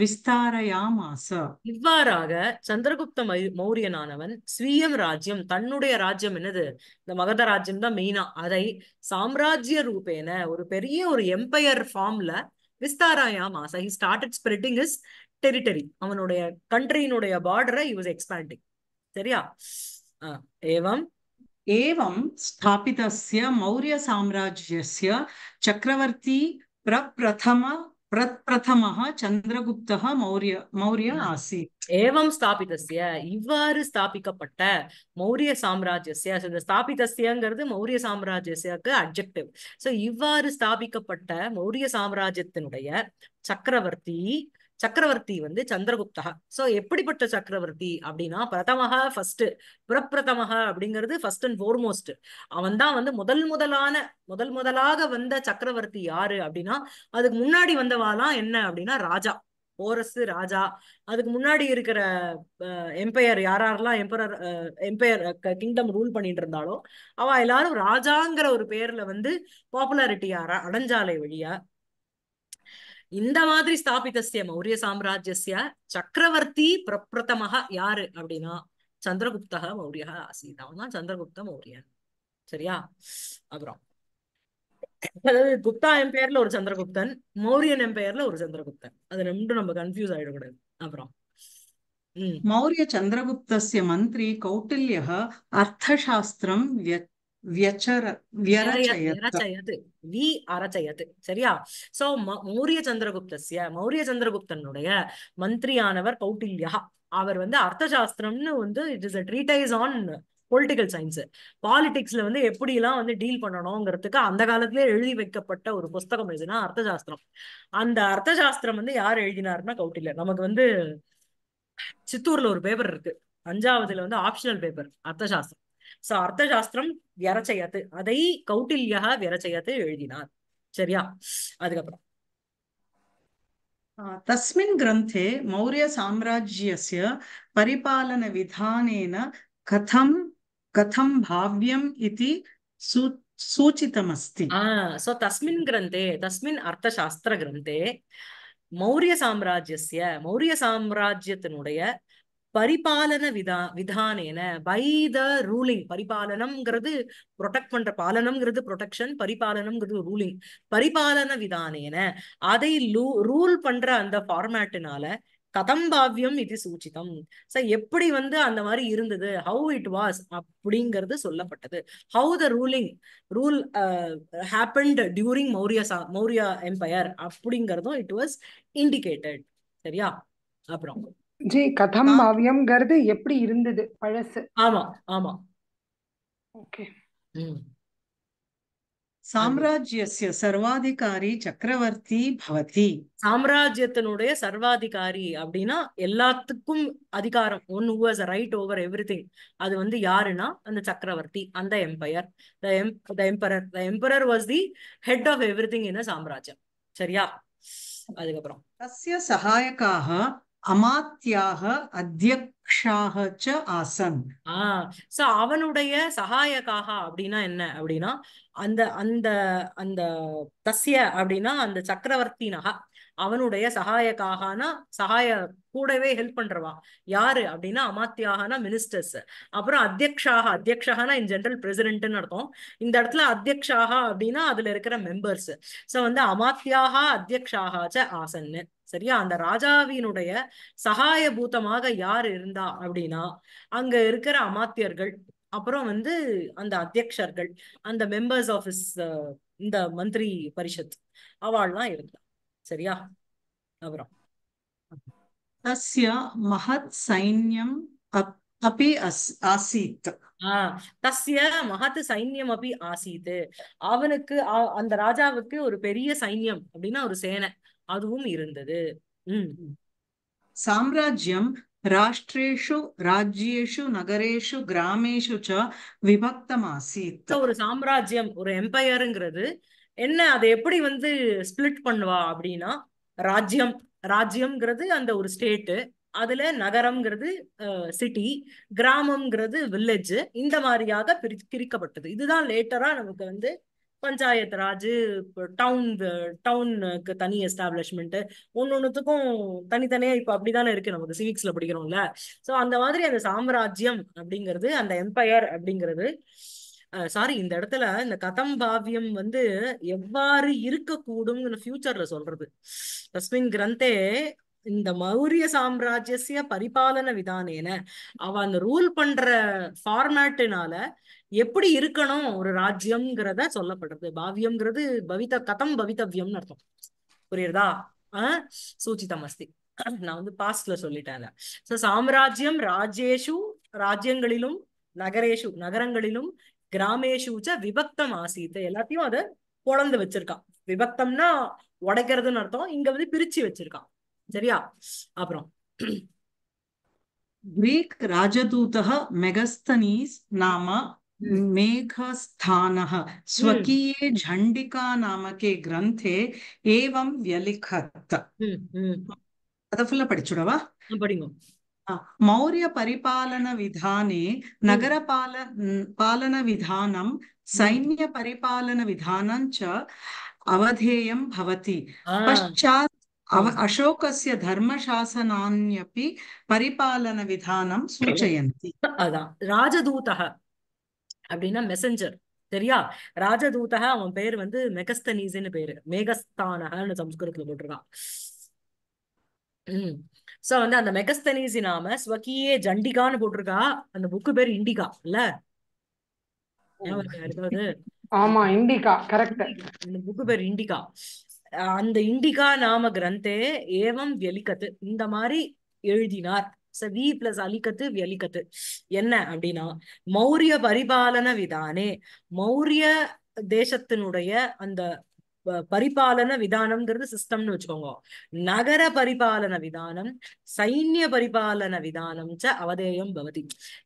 Speaker 1: விஸ்தாரயாமாச இவ்வாறாக சந்திரகுப்த மௌரியனானவன் ஸ்வீயம் ராஜ்யம் தன்னுடைய ராஜ்யம் என்னது இந்த மகத ராஜ்யம் தான் மெயினா அதை சாம்ராஜ்ய ரூபேன ஒரு பெரிய ஒரு எம்பையர் ஃபார்ம்ல விஸ்தாராயாமாச he started spreading is territory அவனுடைய கண்ட்ரியினுடைய பார்டரை ஹி வாஸ் எக்ஸ்பேண்டிங் சரியா ஏவம் एवं स्थापितस्य मौर्यसाम्राज्यस्य चक्रवर्ती प्रप्रथम प्रथमः சந்திரகுப்தः மௌரிய மௌரிய ஆசீத் ஏவம் ஸ்தாபிதஸ்ய இவ்வாறு ஸ்தாபிக்கப்பட்ட மௌரிய சாம்ராஜ்யசிய இந்த ஸ்தாபிதஸ்யங்கிறது மௌரிய சாம்ராஜ்யசியக்கு அப்ஜெக்டிவ் சோ இவ்வாறு ஸ்தாபிக்கப்பட்ட மௌரிய சாம்ராஜ்யத்தினுடைய சக்கரவர்த்தி சக்கரவர்த்தி வந்து சந்திரகுப்தா சோ எப்படிப்பட்ட சக்கரவர்த்தி அப்படின்னா பிரதமக ஃபர்ஸ்ட் புறப்பிரதமக அப்படிங்கிறது ஃபர்ஸ்ட் அண்ட் ஃபோர்மோஸ்ட் அவன் தான் வந்து முதல் முதலான முதல் முதலாக வந்த சக்கரவர்த்தி யாரு அப்படின்னா அதுக்கு முன்னாடி வந்தவாலாம் என்ன அப்படின்னா ராஜா போரஸ் ராஜா அதுக்கு முன்னாடி இருக்கிற எம்பையர் யாரெல்லாம் எம்பரர் எம்பையர் கிங்டம் ரூல் பண்ணிட்டு இருந்தாலும் அவ எல்லாரும் ராஜாங்கிற ஒரு பேர்ல வந்து பாப்புலாரிட்டியா அடைஞ்சாலை வழியா இந்த மாதிரி ஸ்தாபிதஸ்ய மௌரிய சாம்ராஜ்ய சக்கரவர்த்தி பிரபிரதமாக யாரு அப்படின்னா சந்திரகுப்தக மௌரிய ஆசீத் அவன் தான் சந்திரகுப்த மௌரியன் சரியா அப்புறம் அதாவது குப்தா என் பெயர்ல ஒரு சந்திரகுப்தன் மௌரியன் என் பெயர்ல ஒரு சந்திரகுப்தன் அது ரெண்டும் நம்ம கன்ஃபியூஸ் ஆயிடக்கூடாது அப்புறம் மௌரிய சந்திரகுப்தஸ்ய மந்திரி கௌட்டில்யா அர்த்தசாஸ்திரம் வி சரியா சோ மௌரிய சந்திரகுப்தசிய மௌரிய சந்திரகுப்தனுடைய மந்திரியானவர் கௌட்டில்யா அவர் வந்து அர்த்தசாஸ்திரம்னு வந்து it is a treatise on political science பாலிடிக்ஸ்ல வந்து எப்படி எல்லாம் வந்து டீல் பண்ணணும்ங்கிறதுக்கு அந்த காலத்திலே எழுதி வைக்கப்பட்ட ஒரு புஸ்தகம் எதுனா அர்த்தசாஸ்திரம் அந்த அர்த்தசாஸ்திரம் வந்து யார் எழுதினாருன்னா கௌட்டில்யா நமக்கு வந்து சித்தூர்ல ஒரு பேப்பர் இருக்கு அஞ்சாவதுல வந்து ஆப்ஷனல் பேப்பர் அர்த்தசாஸ்திரம் ச அர்த்தசாஸ்திரம் வியரச்சயத்து அதை கௌட்டில்யா வியரச்சயத்து எழுதினார் சரியா அதுக்கப்புறம் तस्मिन् ग्रन्थे मौर्यसाम्राज्यस्य परिपालनविधानेन कथं कथं भाव्यम् इति सू सूचितमस्ति सो तस्मिन् ग्रन्थे तस्मिन् अर्थशास्त्रग्रन्थे மௌரிய சாம்ராஜ்யசிய மௌரிய சாம்ராஜ்யத்தினுடைய பரிபாலன விதா விதானேன பை த ரூலிங் பரிபாலனம்ங்கிறது ப்ரொடெக்ட் பண்ற பாலனம்ங்கிறது ப்ரொடெக்ஷன் பரிபாலனம்ங்கிறது ரூலிங் பரிபாலன விதானேன அதை ரூல் பண்ற அந்த ஃபார்மேட்டினால கதம்பாவியம் இது சூச்சிதம் சோ எப்படி வந்து அந்த மாதிரி இருந்தது ஹவு இட் வாஸ் அப்படிங்கிறது சொல்லப்பட்டது how the ruling rule happened during Maurya Maurya empire அப்படிங்கிறதும் இட் வாஸ் இண்டிகேட்டட் சரியா அப்புறம்
Speaker 2: ஜி கதம் பாவியம்ங்கிறது எப்படி இருந்தது பழசு
Speaker 1: ஆமா ஆமா ஓகே சாம்ராஜ்யசிய சர்வாதிகாரி சக்கரவர்த்தி பவதி சாம்ராஜ்யத்தினுடைய சர்வாதிகாரி அப்படின்னா எல்லாத்துக்கும் அதிகாரம் one who has right over everything அது வந்து யாருன்னா அந்த சக்கரவர்த்தி அந்த empire the em the emperor the emperor was the head of everything in சாம்ராஜ்யம் சரியா அதுக்கப்புறம் தஸ்ய சகாயக்காக அமாத்தியாக அத்தியக்ஷாக ச ஆசன் ஆஹ் சோ அவனுடைய சகாயகாக அப்படின்னா என்ன அப்படின்னா அந்த அந்த அந்த தசிய அப்படின்னா அந்த சக்கரவர்த்தி நகா அவனுடைய சகாயக்காகனா சகாய கூடவே ஹெல்ப் பண்றவா யாரு அப்படின்னா அமாத்தியாகனா மினிஸ்டர்ஸ் அப்புறம் அத்தியக்ஷாக அத்தியக்ஷாகனா இன் ஜென்ரல் பிரசிடென்ட்னு அர்த்தம் இந்த இடத்துல அத்தியக்ஷாக அப்படின்னா அதுல இருக்கிற மெம்பர்ஸ் சோ வந்து அமாத்தியாக அத்தியக்ஷாக ஆசன்னு சரியா அந்த ராஜாவினுடைய சகாய பூத்தமாக யார் இருந்தா அப்படின்னா அங்க இருக்கிற அமாத்தியர்கள் அப்புறம் வந்து அந்த அத்தியக்ஷர்கள் அந்த மெம்பர்ஸ் ஆஃபீஸ் இஸ் இந்த மந்திரி பரிஷத் அவள்லாம் இருந்தா சரியா அப்புறம் மகத் சைன்யம் அப்பி ஆசீத் தஸ்ய மகத் சைன்யம் அப்படி ஆசீது அவனுக்கு அந்த ராஜாவுக்கு ஒரு பெரிய சைன்யம் அப்படின்னா ஒரு சேனை அதுவும் இருந்தது சாம்ராஜ்யம் ராஷ்டிரேஷு ராஜ்யேஷு நகரேஷு கிராமேஷு ச விபக்தமாசித் ஒரு சாம்ராஜ்யம் ஒரு எம்பையருங்கிறது என்ன அதை எப்படி வந்து ஸ்பிளிட் பண்ணுவா அப்படின்னா ராஜ்யம் ராஜ்யம்ங்கிறது அந்த ஒரு ஸ்டேட்டு அதுல நகரம்ங்கிறது சிட்டி கிராமம்ங்கிறது வில்லேஜ் இந்த மாதிரியாக பிரி பிரிக்கப்பட்டது இதுதான் லேட்டரா நமக்கு வந்து பஞ்சாயத்து ராஜ் டவுன் டவுனுக்கு தனி எஸ்டாப்ளிஷ்மெண்ட் ஒன்னு ஒன்றுத்துக்கும் தனித்தனியா இப்ப அப்படிதானே இருக்கு நமக்கு சிவிக்ஸ்ல படிக்கிறோம்ல சோ அந்த மாதிரி அந்த சாம்ராஜ்யம் அப்படிங்கிறது அந்த எம்பையர் அப்படிங்கிறது சாரி இந்த இடத்துல இந்த கதம்பாவியம் வந்து எவ்வாறு இருக்கக்கூடும் ஃபியூச்சர்ல சொல்றது தஸ்மின் கிரந்தே இந்த மௌரிய சாம்ராஜ்யசிய பரிபாலன விதானேன அவன் ரூல் பண்ற ஃபார்மேட்டினால எப்படி இருக்கணும் ஒரு ராஜ்யம்ங்கிறத சொல்லப்படுறது பாவியம்ங்கிறது பவித கதம் பவிதவியம்னு அர்த்தம் புரியுறதா ஆஹ் சூச்சிதம் அஸ்தி நான் வந்து பாஸ்ட்ல சொல்லிட்டேன் சோ சாம்ராஜ்யம் ராஜேஷு ராஜ்யங்களிலும் நகரேஷு நகரங்களிலும் கிராமேஷூச்ச விபக்தம் ஆசீத்த எல்லாத்தையும் அதை குழந்து வச்சிருக்கான் விபக்தம்னா உடைக்கிறதுன்னு அர்த்தம் இங்க வந்து பிரிச்சு வச்சிருக்கான் சரியா அப்புறம் கிரீக் ராஜதூதः மெகஸ்தனீஸ் नाम मेघस्थानः स्वकीये झण्डिका नामके ग्रन्थे एवं व्यलिखत् పదఫుల్లో పడి చూడవా మౌర్య పరిపాలన విధానే నగర పాల పాలన విధానం సైన్య పరిపాలన విధానం చ అవధేయం భవతి పశ్చాత్ அசோகசிய अशोकस्य பரிபாலன விதானம் சூச்சயந்தி அதான் ராஜதூதக அப்படின்னா மெசஞ்சர் சரியா ராஜதூதக அவன் பேர் வந்து மெகஸ்தனீஸ்னு பேரு மேகஸ்தானகன்னு சம்ஸ்கிருதத்துல போட்டிருக்கான் உம் சோ வந்து அந்த மெகஸ்தனீஸ் நாம ஸ்வகியே ஜண்டிகான்னு போட்டிருக்கா அந்த புக்கு பேர் இண்டிகா இல்ல ஆமா இண்டிகா கரெக்ட் இந்த புக்கு பேர் இண்டிகா அந்த இண்டிகா நாம கிரந்தே ஏவம் வெலிக்கத்து இந்த மாதிரி எழுதினார் வி பிளஸ் அலிக்கத்து வெலிக்கத்து என்ன அப்படின்னா மௌரிய பரிபாலன விதானே மௌரிய தேசத்தினுடைய அந்த பரிபாலன விதானம்ங்கிறது சிஸ்டம்னு வச்சுக்கோங்க நகர பரிபாலன விதானம் சைன்ய பரிபாலன விதானம் ச அவதேயம் பவதி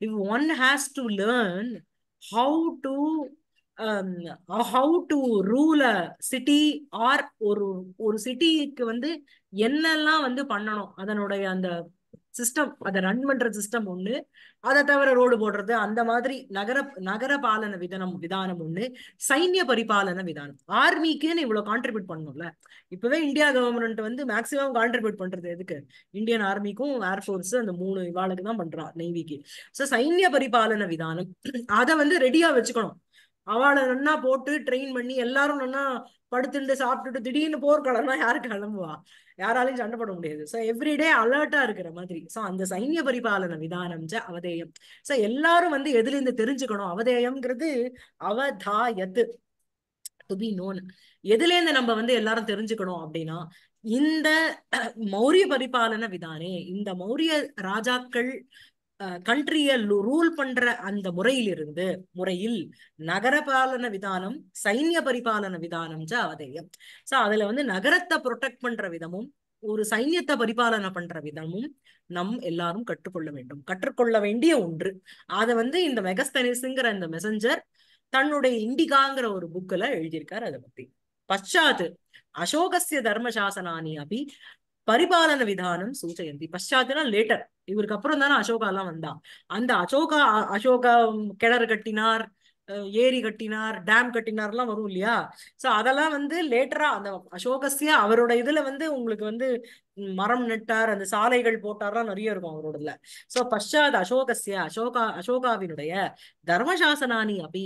Speaker 1: if one has to learn how to how to rule a city or ஒரு ஒரு சிட்டிக்கு வந்து என்னெல்லாம் வந்து பண்ணணும் அதனுடைய அந்த சிஸ்டம் அதை ரன் பண்ற சிஸ்டம் ஒண்ணு அதை தவிர ரோடு போடுறது அந்த மாதிரி நகர நகர பாலன விதனம் விதானம் ஒண்ணு சைன்ய பரிபாலன விதானம் ஆர்மிக்குன்னு இவ்வளவு கான்ட்ரிபியூட் பண்ணணும்ல இப்பவே இந்தியா கவர்மெண்ட் வந்து மேக்சிமம் கான்ட்ரிபியூட் பண்றது எதுக்கு இந்தியன் ஆர்மிக்கும் ஏர்ஃபோர்ஸ் அந்த மூணு இவாளுக்கு தான் பண்றா நெய்விக்கு ஸோ சைன்ய பரிபாலன விதானம் அதை வந்து ரெடியா வச்சுக்கணும் அவளை நன்னா போட்டு ட்ரெயின் பண்ணி எல்லாரும் நன்னா படுத்துட்டு சாப்பிட்டுட்டு திடீர்னு போர்க்காலம்னா யாரு கிளம்புவா யாராலையும் சண்டை போட முடியாது ஸோ எவ்ரிடே அலர்ட்டா இருக்கிற மாதிரி ஸோ அந்த சைன்ய பரிபாலன விதானம் அவதேயம் ஸோ எல்லாரும் வந்து எதுலேருந்து தெரிஞ்சுக்கணும் அவதேயம்ங்கிறது அவதாயத்து டு பி நோன் எதுலேருந்து நம்ம வந்து எல்லாரும் தெரிஞ்சுக்கணும் அப்படின்னா இந்த மௌரிய பரிபாலன விதானே இந்த மௌரிய ராஜாக்கள் கண்ட்ரிய ரூல் பண்ற அந்த முறையிலிருந்து முறையில் நகரபாலன விதானம் சைன்ய பரிபாலன விதானம் அவதேயம் சோ அதுல வந்து நகரத்தை ப்ரொடெக்ட் பண்ற விதமும் ஒரு சைன்யத்தை பரிபாலனை பண்ற விதமும் நம் எல்லாரும் கற்றுக்கொள்ள வேண்டும் கற்றுக்கொள்ள வேண்டிய ஒன்று அதை வந்து இந்த மெகஸ்தனிஸுங்கிற இந்த மெசஞ்சர் தன்னுடைய இண்டிகாங்கிற ஒரு புக்கில் எழுதியிருக்காரு அதை பத்தி பச்சாத்து அசோகசிய தர்மசாசனானி அபி பரிபாலன விதானம் சூச்சயந்தி பஷாத்னா லேட்டர் இவருக்கு அப்புறம் தானே அசோகா எல்லாம் வந்தான் அந்த அசோகா அசோகா கிணறு கட்டினார் ஏரி கட்டினார் டேம் கட்டினார் எல்லாம் வரும் இல்லையா சோ அதெல்லாம் வந்து லேட்டரா அந்த அசோகசிய அவரோட இதுல வந்து உங்களுக்கு வந்து மரம் நட்டார் அந்த சாலைகள் போட்டார்லாம் நிறைய இருக்கும் அவரோடதுல சோ பஷாத் அசோகசிய அசோகா அசோகாவினுடைய தர்மசாசனானி அப்படி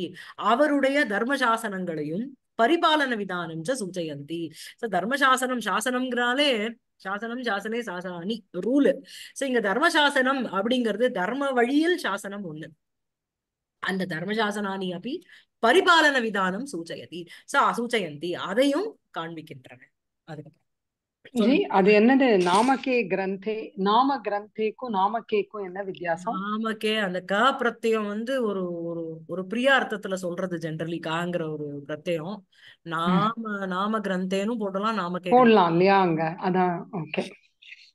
Speaker 1: அவருடைய தர்மசாசனங்களையும் பரிபாலன விதானம் சூச்சயந்தி சோ தர்மசாசனம் சாசனம்ங்கிறாலே சாசனம் சாசனே சாசனி ரூலு சோ இங்க தர்மசாசனம் அப்படிங்கிறது தர்ம வழியில் சாசனம் ஒண்ணு அந்த தர்மசாசனானி அப்படி பரிபாலன விதானம் சூச்சயதி சோ அசூச்சயந்தி அதையும் காண்பிக்கின்றன அதுக்கப்புறம் ஜி அது என்னது நாமக்கே கிரந்தே நாம கிரந்தேக்கும் நாமக்கேக்கும் என்ன வித்தியாசம் நாமக்கே அந்த க பிரத்யம் வந்து ஒரு ஒரு ஒரு பிரியா அர்த்தத்துல சொல்றது ஜென்ரலி காங்கிற ஒரு பிரத்யம் நாம நாம கிரந்தேனும் போடலாம் நாமக்கே போடலாம் இல்லையா அங்க
Speaker 2: அதான் ஓகே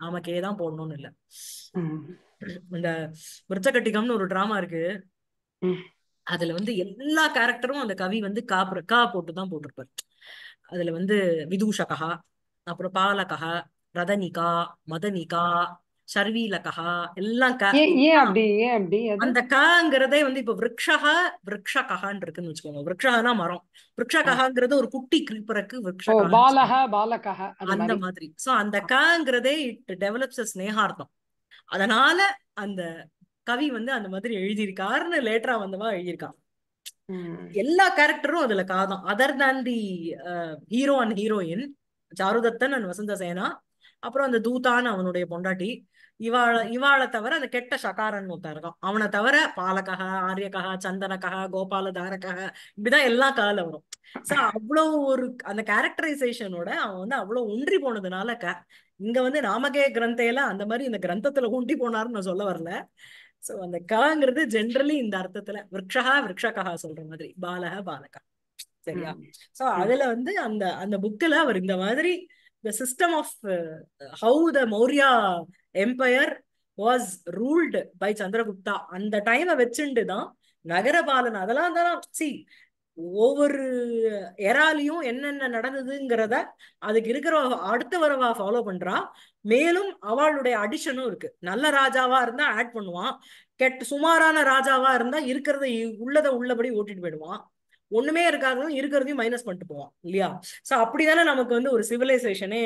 Speaker 1: நாமக்கே தான் போடணும்னு இல்ல இந்த விருச்சகட்டிகம்னு ஒரு டிராமா இருக்கு அதுல வந்து எல்லா கேரக்டரும் அந்த கவி வந்து கா போட்டுதான் போட்டு தான் போட்டிருப்பாரு அதுல வந்து விதூஷகா அப்புறம் பாலகா ரதனிகா மதனிகா சர்வீலகா எல்லாம் அந்த காங்கிறதே வந்து இப்ப விரக்ஷா விரக்ஷகான்னு இருக்குன்னு வச்சுக்கோங்க விரக்ஷகனா மரம் விரக்ஷகாங்கிறது ஒரு குட்டி கிரீப்பருக்கு அந்த மாதிரி சோ அந்த காங்கிறதே இட் டெவலப்ஸ் ஸ்னேகார்த்தம் அதனால அந்த கவி வந்து அந்த மாதிரி எழுதியிருக்காருன்னு லேட்டரா வந்தவா எழுதியிருக்கான் எல்லா கேரக்டரும் அதுல காதம் அதர் தான் தி ஹீரோ அண்ட் ஹீரோயின் சாருதத்தன் அண்ட் வசந்த சேனா அப்புறம் அந்த தூதான் அவனுடைய பொண்டாட்டி இவாள இவாளை தவிர அந்த கெட்ட சகாரன் ஒருத்தன் இருக்கும் அவனை தவிர பாலகா ஆரியகா சந்தனகா கோபால தாரகா இப்படிதான் எல்லா கால வரும் சோ அவ்வளோ ஒரு அந்த கேரக்டரைசேஷனோட அவன் வந்து அவ்வளவு ஒன்றி போனதுனால க இங்க வந்து நாமகே கிரந்தையில அந்த மாதிரி இந்த கிரந்தத்துல ஒன்றி போனாருன்னு நான் சொல்ல வரல சோ அந்த கங்கிறது ஜென்ரலி இந்த அர்த்தத்துல விரக்ஷகா விரக்ஷகா சொல்ற மாதிரி பாலக பாலகா சரியா சோ அதுல வந்து அந்த அந்த புக்ல அவர் இந்த மாதிரி the system of how the Maurya empire was ruled by Chandragupta அந்த டைமை வச்சுண்டு தான் நகரபாலன் அதெல்லாம் தான் சி ஒவ்வொரு எராலையும் என்னென்ன நடந்ததுங்கிறத அதுக்கு இருக்கிற அடுத்த வரவா ஃபாலோ பண்றா மேலும் அவளுடைய அடிஷனும் இருக்கு நல்ல ராஜாவா இருந்தா ஆட் பண்ணுவான் கெட் சுமாரான ராஜாவா இருந்தா இருக்கிறத உள்ளத உள்ளபடி ஓட்டிட்டு போயிடுவான் ஒண்ணுமே இருக்காதும் இருக்கிறதையும் மைனஸ் பண்ணிட்டு போவான் இல்லையா சோ அப்படிதானே நமக்கு வந்து ஒரு சிவிலைசேஷனே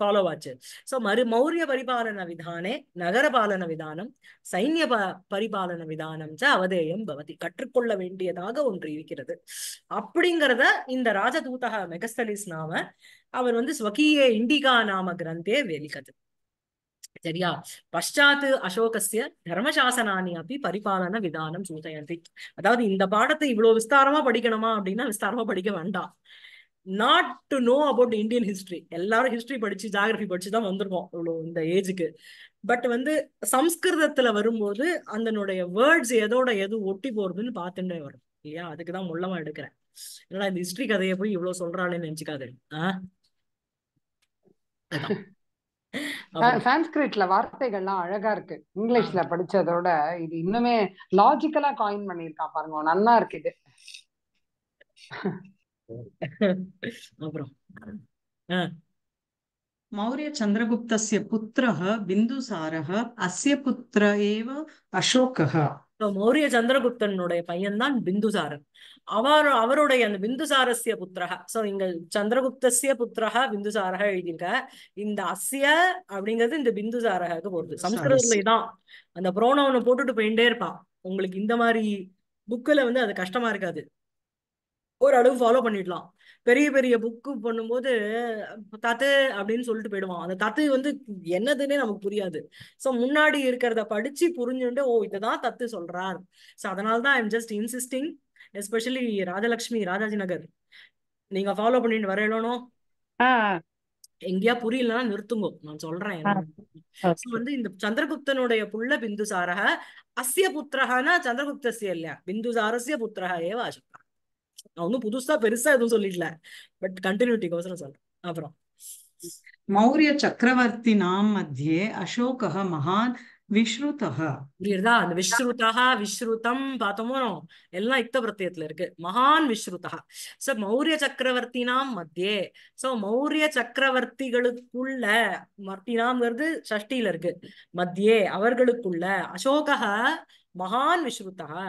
Speaker 1: ஃபாலோ ஆச்சு சோ மறு மௌரிய பரிபாலன விதானே நகரபாலன விதானம் சைன்ய ப பரிபாலன விதானம் ச அவதேயம் பவதி கற்றுக்கொள்ள வேண்டியதாக ஒன்று இருக்கிறது அப்படிங்கிறத இந்த ராஜதூதக மெகஸ்தலிஸ் நாம அவர் வந்து ஸ்வகீய இண்டிகா நாம கிரந்தே வெளிக்கது சரியா பஷாத் அசோகசிய தர்மசாசனானி அப்படி பரிபாலன விதானம் சூதயந்தி அதாவது இந்த பாடத்தை இவ்வளவு விஸ்தாரமா படிக்கணுமா அப்படின்னா விஸ்தாரமா படிக்க வேண்டாம் not to know about Indian history எல்லாரும் ஹிஸ்ட்ரி படிச்சு ஜாகிரபி படிச்சு தான் வந்திருக்கோம் இவ்வளவு இந்த ஏஜுக்கு பட் வந்து சம்ஸ்கிருதத்துல வரும்போது அதனுடைய வேர்ட்ஸ் எதோட எது ஒட்டி போறதுன்னு பார்த்துட்டே வரும் இல்லையா அதுக்கு தான் முள்ளமா எடுக்கிறேன் என்னடா இந்த ஹிஸ்டரி கதையை போய் இவ்வளவு சொல்றாளே நினைச்சுக்காது ஆஹ்
Speaker 2: சான்ஸ்கிரிட்ல வார்த்தைகள்லாம் அழகா இருக்கு இங்கிலீஷ்ல படிச்சதோட இது இன்னுமே லாஜிக்கலா காயின் பண்ணிருக்கா பாருங்க நல்லா இருக்கு இது
Speaker 1: அப்புறம் மௌரிய சந்திரகுப்தஸ்ய புத்திர பிந்துசாரः அஸ்ய புத்திர ஏவ அசோகः மௌரிய சந்திரகுப்தனுடைய பையன்தான் பிந்துசாரன் அவர் அவருடைய அந்த பிந்துசாரஸ்ய புத்திரக சோ இங்க சந்திரகுப்தசிய புத்திரா பிந்துசாரக எழுதியிருக்க இந்த அஸ்ய அப்படிங்கிறது இந்த பிந்துசாரகக்கு போறது சம்ஸ்கிருதத்துல தான் அந்த புரோனவனை போட்டுட்டு போயிட்டே இருப்பான் உங்களுக்கு இந்த மாதிரி புக்கில் வந்து அது கஷ்டமா இருக்காது ஒரு அளவு ஃபாலோ பண்ணிடலாம் பெரிய பெரிய புக்கு பண்ணும்போது தத்து அப்படின்னு சொல்லிட்டு போயிடுவான் அந்த தத்து வந்து என்னதுன்னே நமக்கு புரியாது ஸோ முன்னாடி இருக்கிறத படிச்சு புரிஞ்சுட்டு ஓ இதுதான் தத்து சொல்றார் ஸோ அதனால தான் I'm just insisting especially Rajalakshmi Rajaji Nagar நீங்க ஃபாலோ பண்ணிட்டு வரையலனோ எங்கேயா புரியலன்னா நிறுத்துங்க நான் சொல்றேன் வந்து இந்த சந்திரகுப்தனுடைய புள்ள பிந்துசாரக அஸ்ய புத்திரஹானா சந்திரகுப்தசிய இல்லையா பிந்துசாரஸ்ய புத்திரக ஏவா அசப்தா ஒன்னும் புதுசா பெருசா எதுவும் சொல்லிடல பட் கோசரம் சொல்றேன் அப்புறம் மௌரிய சக்கரவர்த்தி நாம் மத்தியே அசோக மகான் விஸ்ருதக அந்த விஸ்ருதா விஸ்ருதம் பார்த்தோமோ எல்லாம் யுக்த பிரத்தியத்துல இருக்கு மகான் விஸ்ருதா சோ மௌரிய சக்கரவர்த்தினாம் மத்தியே சோ மௌரிய சக்கரவர்த்திகளுக்குள்ள மர்த்தினாம்ங்கிறது சஷ்டியில இருக்கு மத்தியே அவர்களுக்குள்ள அசோக மகான் விஸ்ருதா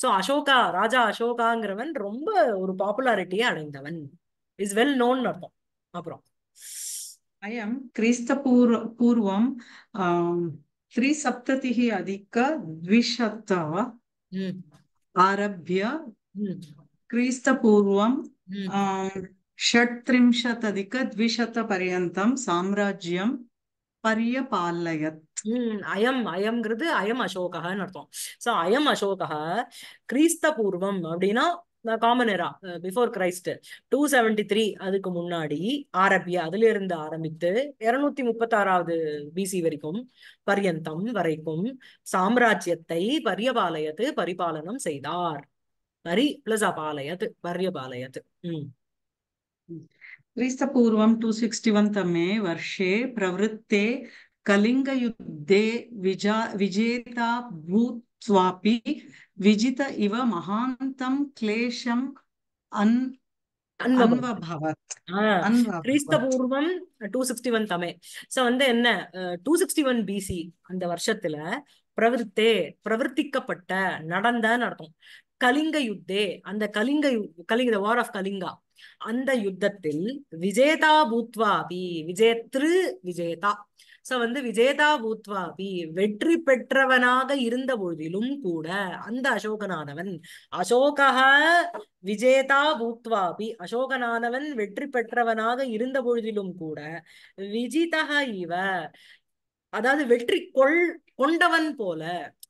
Speaker 1: சோ அசோகா ராஜா அசோகாங்கிறவன் ரொம்ப ஒரு பாப்புலாரிட்டியை அடைந்தவன் இஸ் வெல் நோன் அர்த்தம் அப்புறம் அயம் கிறிஸ்த பூர்வ பூர்வம் त्रिसप्ततिः अधिकद्विशत आरभ्य क्रीस्तपूर्वं षट्त्रिंशत् अधिकद्विशतपर्यन्तं साम्राज्यं பரியபாலயத் அயம் அயம்ங்கிறது அயம் அசோகன்னு அர்த்தம் சோ அயம் அசோக கிறிஸ்த பூர்வம் அப்படின்னா common era before Christ two seventy three அதுக்கு முன்னாடி ஆரம்பிய அதுல இருந்து ஆரம்பித்து இருநூத்தி முப்பத்தாறாவது பிசி வரைக்கும் பரியந்தம் வரைக்கும் சாம்ராஜ்யத்தை பரியபாலயத்து பரிபாலனம் செய்தார் பரி பிளஸ் அபாலயத்து பரியபாலயத்து உம் கிரீஸ்தபூர்வம் டூ சிக்ஸ்டி ஒன் தமே வர்ஷே பிரவருத்தே விஜா விஜேதா பூத்வாபி விஜித இவ மகாந்தம் கிளேஷம் கிறிஸ்தபூர்வம் டூ சிக்ஸ்டி ஒன் தமே சோ வந்து என்ன டூ சிக்ஸ்டி ஒன் பிசி அந்த வருஷத்துல பிரவிற்த்தே பிரவர்த்திக்கப்பட்ட நடந்தன்னு அர்த்தம் கலிங்க யுத்தே அந்த கலிங்க கலிங்க வார் ஆஃப் கலிங்கா அந்த யுத்தத்தில் விஜேதா பூத்வாபி விஜேத்ரு விஜேதா சோ வந்து விஜேதா பூத்வாபி வெற்றி பெற்றவனாக இருந்த பொழுதிலும் கூட அந்த அசோகனானவன் அசோகா விஜேதா பூத்வாபி அசோகனானவன் வெற்றி பெற்றவனாக இருந்த பொழுதிலும் கூட விஜிதா இவ அதாவது வெற்றி கொள் கொண்டவன் போல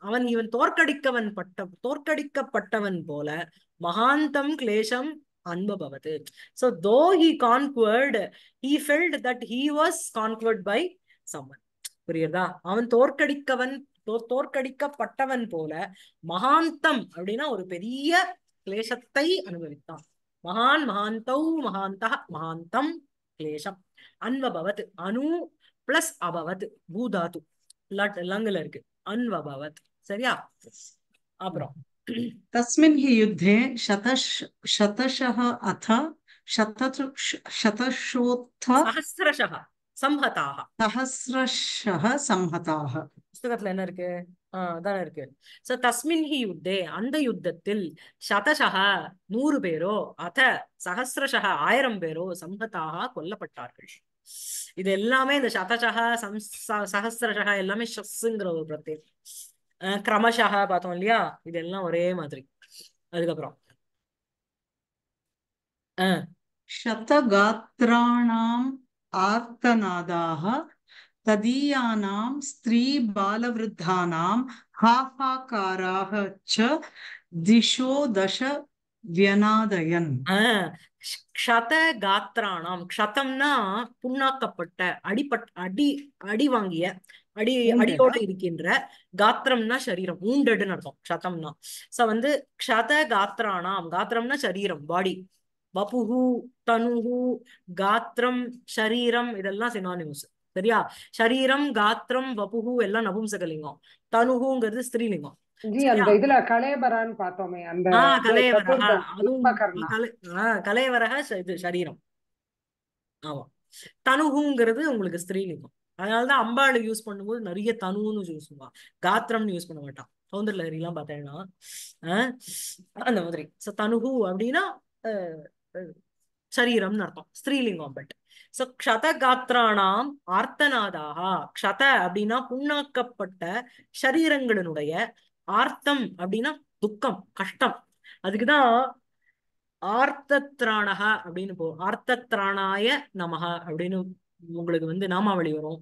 Speaker 1: அவன் இவன் தோற்கடிக்கவன் பட்ட தோற்கடிக்கப்பட்டவன் போல மகாந்தம் கிளேஷம் அன்பபவது so though he conquered he felt that he was conquered by someone புரியுதா அவன் தோற்கடிக்கவன் தோற்கடிக்கப்பட்டவன் போல மகாந்தம் அப்படின்னா ஒரு பெரிய கிளேசத்தை அனுபவித்தான் மகான் மகாந்தௌ மகாந்த மகாந்தம் கிளேஷம் அன்பபவத் அணு பிளஸ் அபவத் பூதாது லங்ல இருக்கு அன்வபவத் சரியா அப்புறம் தஸ்மின் ஹி யுத்தே சதஷ் சதஷஹ அத சதஷோத்த சஹஸ்ரஷஹ சம்ஹதாக சஹஸ்ரஷஹ சம்ஹதாக புஸ்தகத்துல என்ன இருக்கு தானே இருக்கு சோ தஸ்மின் ஹி யுத்தே அந்த யுத்தத்தில் சதசக நூறு பேரோ அத சஹசிரஷக ஆயிரம் பேரோ சம்பத்தாக கொல்லப்பட்டார்கள் இது எல்லாமே இந்த சதசகா சம் சஹசிரசகா எல்லாமே ஷஸ்ங்கிற ஒரு பிரத்யேகம் கிரமசகா பார்த்தோம் இல்லையா இது எல்லாம் ஒரே மாதிரி அதுக்கப்புறம் சதகாத்திராணாம் ஆர்த்தநாதாக ததீயானாம் ஸ்திரீ பாலவிருத்தானாம் ஹாஹாக்காராக திஷோ தச வியனாதயன் க்ஷத காத்திராணம் க்ஷதம்னா புண்ணாக்கப்பட்ட அடிப்பட் அடி அடி வாங்கிய அடி அடியோட இருக்கின்ற காத்திரம்னா சரீரம் ஊண்டடுன்னு அர்த்தம் க்ஷதம்னா சோ வந்து க்ஷத காத்திராணாம் காத்திரம்னா சரீரம் பாடி வபுகு தனுகு காத்திரம் சரீரம் இதெல்லாம் சினானிமஸ் சரியா சரீரம் காத்திரம் வபுகு எல்லாம் நபும்சகலிங்கம் தனுகுங்கிறது ஸ்திரீலிங்கம் ஜி இது சரீரம் ஆமா தனுகுங்கிறது உங்களுக்கு ஸ்திரீலிங்கம் அதனாலதான் அம்பாளை யூஸ் பண்ணும்போது நிறைய தனுன்னு யூஸ் பண்ணுவான் காத்திரம்னு யூஸ் பண்ண மாட்டான் சௌந்தர் லஹரிலாம் பார்த்தேன்னா அந்த மாதிரி ஸோ தனுகு அப்படின்னா சரீரம்னு அர்த்தம் ஸ்திரீலிங்கம் பட் சோ க்ஷதகாத்ராணாம் ஆர்த்தநாதாக க்ஷத அப்படின்னா புண்ணாக்கப்பட்ட சரீரங்களினுடைய ஆர்த்தம் அப்படின்னா துக்கம் கஷ்டம் அதுக்குதான் ஆர்த்தத்ராணகா அப்படின்னு போ ஆர்த்தத்ராணாய நமகா அப்படின்னு உங்களுக்கு வந்து நாமாவளி வரும்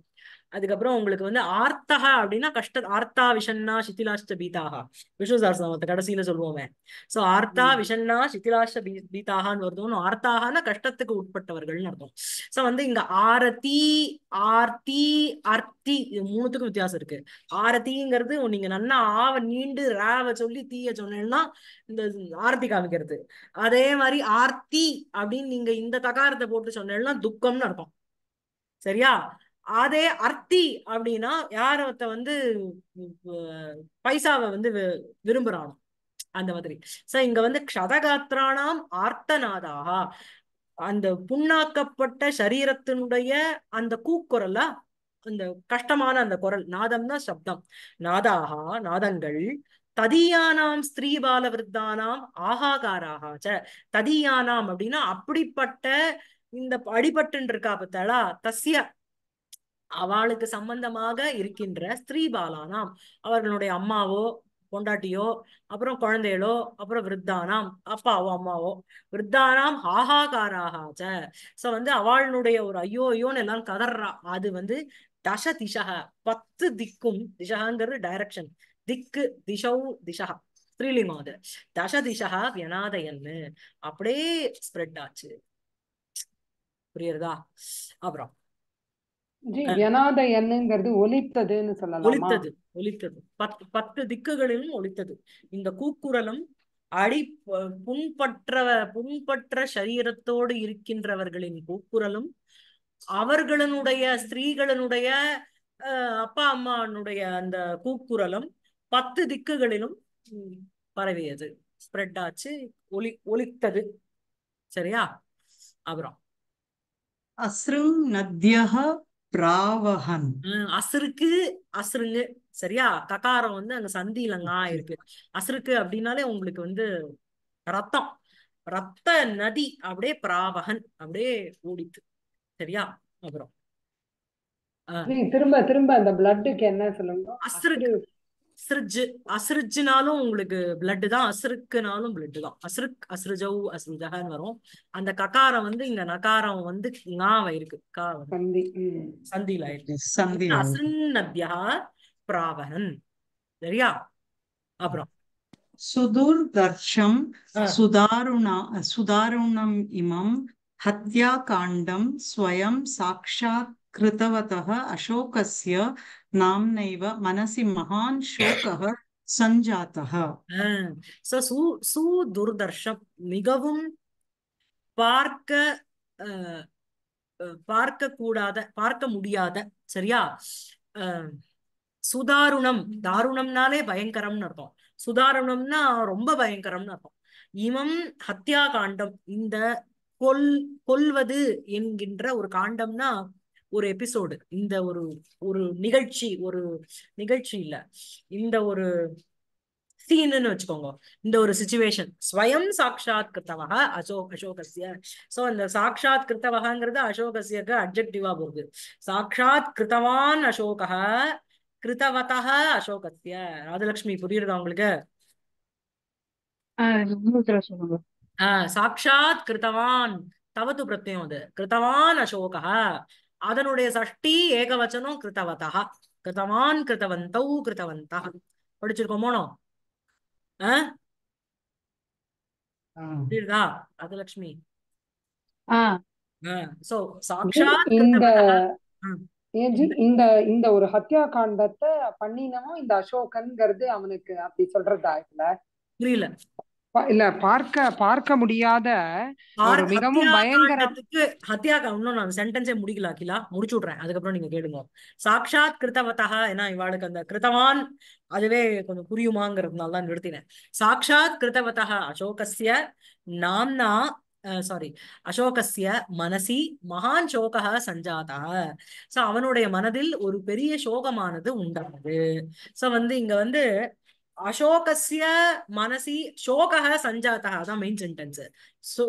Speaker 1: அதுக்கப்புறம் உங்களுக்கு வந்து ஆர்த்தகா அப்படின்னா கஷ்ட ஆர்த்தா விஷன்னா சித்திலாஷ்ட பீதாகா விஷ்ணு அந்த கடைசியில சொல்லுவோமே சோ ஆர்த்தா விஷன்னா சித்திலாஷ்ட பீ பீதாகான்னு வருது ஒன்னும் ஆர்த்தாகனா கஷ்டத்துக்கு உட்பட்டவர்கள்னு அர்த்தம் சோ வந்து இங்க ஆரதி ஆர்த்தி அர்த்தி இது மூணுத்துக்கும் வித்தியாசம் இருக்கு ஆரத்திங்கிறது நீங்க நல்லா ஆவ நீண்டு ராவ சொல்லி தீய சொன்னேன்னா இந்த ஆர்த்தி காமிக்கிறது அதே மாதிரி ஆர்த்தி அப்படின்னு நீங்க இந்த தகாரத்தை போட்டு சொன்னேன்னா துக்கம்னு அர்த்தம் சரியா அதே அர்த்தி அப்படின்னா யார வந்து பைசாவை வந்து விரும்புறானோ அந்த மாதிரி சோ இங்க வந்து க்ஷதகாத்திரானாம் ஆர்த்தநாதாகா அந்த புண்ணாக்கப்பட்ட சரீரத்தினுடைய அந்த கூக்குரலா அந்த கஷ்டமான அந்த குரல் நாதம்னா சப்தம் நாதாகா நாதங்கள் ததியானாம் ஸ்திரீ பால விருத்தானாம் ஆகாகாராக ததியானாம் அப்படின்னா அப்படிப்பட்ட இந்த அடிபட்டு இருக்கா பத்தாளா தஸ்ய அவளுக்கு சம்பந்தமாக இருக்கின்ற ஸ்திரீ பாலானாம் அவர்களுடைய அம்மாவோ பொண்டாட்டியோ அப்புறம் குழந்தைகளோ அப்புறம் விருத்தானாம் அப்பாவோ அம்மாவோ விருத்தானாம் ஹாஹாகாராக சோ வந்து அவளுடைய ஒரு ஐயோ ஐயோன்னு எல்லாம் கதறா அது வந்து தச திசக பத்து திக்கும் திசகாங்கிறது டைரக்ஷன் திக்கு திசௌ திசக ஸ்ரீலிங்கம் அது தச திசகா வியனாதயன்னு அப்படியே ஸ்ப்ரெட் ஆச்சு புரியுறதா அப்புறம் ஒலித்தது ஒலித்தது பத்து பத்து திக்குகளிலும் ஒலித்தது இந்த கூக்குரலும் அடி புண்பற்ற புண்பற்ற சரீரத்தோடு இருக்கின்றவர்களின் கூக்குரலும் அவர்களுடைய ஸ்திரீகளினுடைய அப்பா அம்மானுடைய அந்த கூக்குரலும் பத்து திக்குகளிலும் பரவியது ஸ்ப்ரெட் ஆச்சு ஒலி ஒலித்தது சரியா அப்புறம் அஸ்ருங் நத்யக
Speaker 2: பிராவகன்
Speaker 1: அசருங்க அசுருங்க சரியா ககாரம் வந்து அங்க சந்திலங்கா இருக்கு அசுருக்கு அப்படின்னாலே உங்களுக்கு வந்து ரத்தம் ரத்த நதி அப்படியே பிராவகன் அப்படியே ஓடித்து சரியா அப்புறம் திரும்ப
Speaker 2: திரும்ப அந்த பிளட்டுக்கு என்ன சொல்லுங்க அசுருக்கு
Speaker 1: அஸ்ரிஜ் அஸ்ரிஜ்னாலும் உங்களுக்கு பிளட்டு தான் அசுருக்குனாலும் பிளட்டு தான் அசுருக் அஸ்ரிஜவ் அசிரிஜகன்னு வரும் அந்த ககாரம் வந்து இங்க நகாரம் வந்து ஞாவை இருக்கு கா வந்து சந்தியில இருக்கு அசுன்னபியா பிராவகன் சரியா அப்புறம் சுதுர் தர்ஷம் சுதாருணா சுதாருணம் இமம் ஹத்யா காண்டம் ஸ்வயம் சாட்சா கிருதவதः அசோகசிய नाम्नैव मनसि महान् शोकः சஞ்சாத்தக சோ சு சுதுர்தர்ஷம் மிகவும் பார்க்க பார்க்க கூடாத பார்க்க முடியாத சரியா சுதாருணம் தாருணம்னாலே பயங்கரம்னு அர்த்தம் சுதாருணம்னா ரொம்ப பயங்கரம்னு அர்த்தம் இமம் ஹத்யா காண்டம் இந்த கொல் கொல்வது என்கின்ற ஒரு காண்டம்னா ஒரு எபிசோடு இந்த ஒரு ஒரு நிகழ்ச்சி ஒரு நிகழ்ச்சி இல்ல இந்த ஒரு சீனுன்னு வச்சுக்கோங்க இந்த ஒரு சுச்சுவேஷன் ஸ்வயம் சாட்சாத் கிருத்தவக அசோக் அசோகசிய சோ இந்த சாட்சாத் கிருத்தவகங்கிறது அசோகசியக்கு அப்ஜெக்டிவா போகுது சாட்சாத் கிருத்தவான் அசோக கிருத்தவத அசோகசிய ராஜலட்சுமி புரியுறதா உங்களுக்கு ஆஹ் சாட்சாத் கிருத்தவான் தவத்து பிரத்யம் அது கிருத்தவான் அசோகா அதனுடைய சஷ்டி ஏகவச்சனம் கிருத்தவதா கிருத்தவான் கிருத்தவந்தௌ கிருத்தவந்தா படிச்சிருக்கோமோனோ புரியுதா ராஜலட்சுமி
Speaker 2: சோ இந்த இந்த ஒரு ஹத்யா காண்டத்தை இந்த அசோகன்ங்கிறது அவனுக்கு அப்படி சொல்றதா இல்ல புரியல இல்ல பார்க்க பார்க்க முடியாத
Speaker 1: மிகவும் பயங்கரத்துக்கு ஹத்தியாக இன்னும் நான் சென்டென்ஸே முடிக்கல அகிலா முடிச்சு விடுறேன் அதுக்கப்புறம் நீங்க கேளுங்க சாக்ஷாத் கிருத்தவத்தகா ஏன்னா இவாளுக்கு அந்த கிருத்தவான் அதுவே கொஞ்சம் புரியுமாங்கிறதுனால தான் நிறுத்தினேன் சாக்ஷாத் கிருத்தவத்தகா அசோகசிய நாம்னா சாரி அசோகசிய மனசி மகான் சோகா சஞ்சாதா சோ அவனுடைய மனதில் ஒரு பெரிய சோகமானது உண்டானது சோ வந்து இங்க வந்து அசோகசிய மனசி சோகக சஞ்சாத்தா அதான் மெயின் சென்டென்ஸ்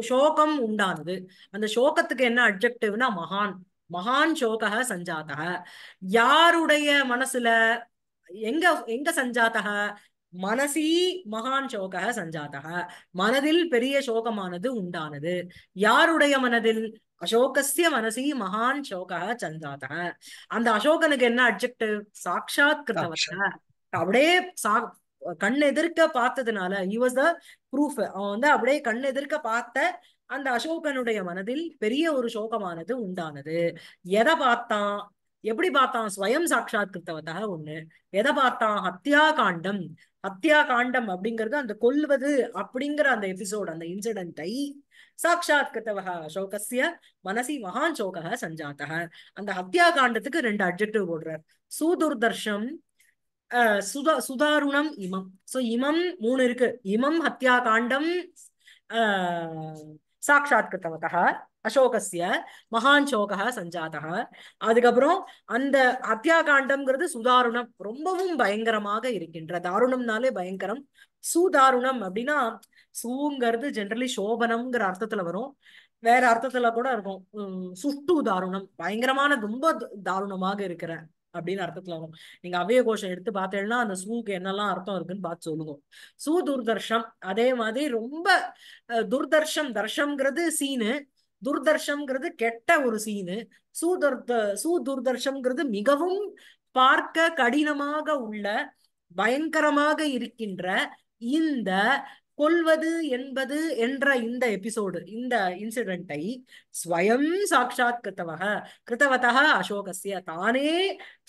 Speaker 1: சோகம் உண்டானது அந்த சோகத்துக்கு என்ன அப்ஜெக்டிவ்னா மகான் மகான் சோகக சஞ்சாத்தக யாருடைய மனசுல எங்க எங்க சஞ்சாத்தக மனசி மகான் சோக சஞ்சாத்தக மனதில் பெரிய சோகமானது உண்டானது யாருடைய மனதில் அசோகசிய மனசி மகான் சோக சஞ்சாத்தக அந்த அசோகனுக்கு என்ன அப்ஜெக்டிவ் சாட்சாத் கிருத்தவர்த்த அப்படியே சா கண் எதிர்க்க பார்த்ததுனால ஹி வாஸ் த ப்ரூஃப் அவன் வந்து அப்படியே கண் எதிர்க்க பார்த்த அந்த அசோகனுடைய மனதில் பெரிய ஒரு சோகமானது உண்டானது எதை பார்த்தான் எப்படி பார்த்தான் ஸ்வயம் சாட்சாத் கிருத்தவதாக ஒண்ணு எதை பார்த்தான் ஹத்தியா காண்டம் ஹத்தியா காண்டம் அப்படிங்கிறது அந்த கொல்வது அப்படிங்கிற அந்த எபிசோட் அந்த இன்சிடென்ட்டை சாட்சாத் கிருத்தவக அசோகசிய மனசி மகான் சோகக சஞ்சாத்தக அந்த ஹத்தியா காண்டத்துக்கு ரெண்டு அப்ஜெக்டிவ் போடுறார் சூதுர்தர்ஷம் சுதா சுதாருணம் இமம் சோ இமம் மூணு இருக்கு இமம் ஹத்யா காண்டம் சாட்சாத் கிருத்தவதா அசோகசிய மகான் சோகா சஞ்சாதா அதுக்கப்புறம் அந்த ஹத்யா காண்டம்ங்கிறது சுதாருணம் ரொம்பவும் பயங்கரமாக இருக்கின்ற தாருணம்னாலே பயங்கரம் சுதாருணம் அப்படின்னா சூங்கிறது ஜென்ரலி சோபனம்ங்கிற அர்த்தத்துல வரும் வேற அர்த்தத்துல கூட இருக்கும் சுட்டு தாருணம் பயங்கரமான ரொம்ப தாருணமாக இருக்கிற அப்படின்னு அர்த்தத்துல வரும் நீங்க அவய கோஷம் எடுத்து பார்த்தேன்னா அந்த சூக்கு என்னெல்லாம் அர்த்தம் இருக்குன்னு பார்த்து சொல்லுவோம் சூ துர்தர்ஷம் அதே மாதிரி ரொம்ப துர்தர்ஷம் தர்ஷம்ங்கிறது சீனு துர்தர்ஷம்ங்கிறது கெட்ட ஒரு சீனு சூதர் சூ துர்தர்ஷம்ங்கிறது மிகவும் பார்க்க கடினமாக உள்ள பயங்கரமாக இருக்கின்ற இந்த கொள்வது என்பது என்ற இந்த எபிசோடு இந்த இன்சிடென்ட்டை ஸ்வயம் சாட்சாத் கிருத்தவக கிருத்தவத்தக அசோகசிய தானே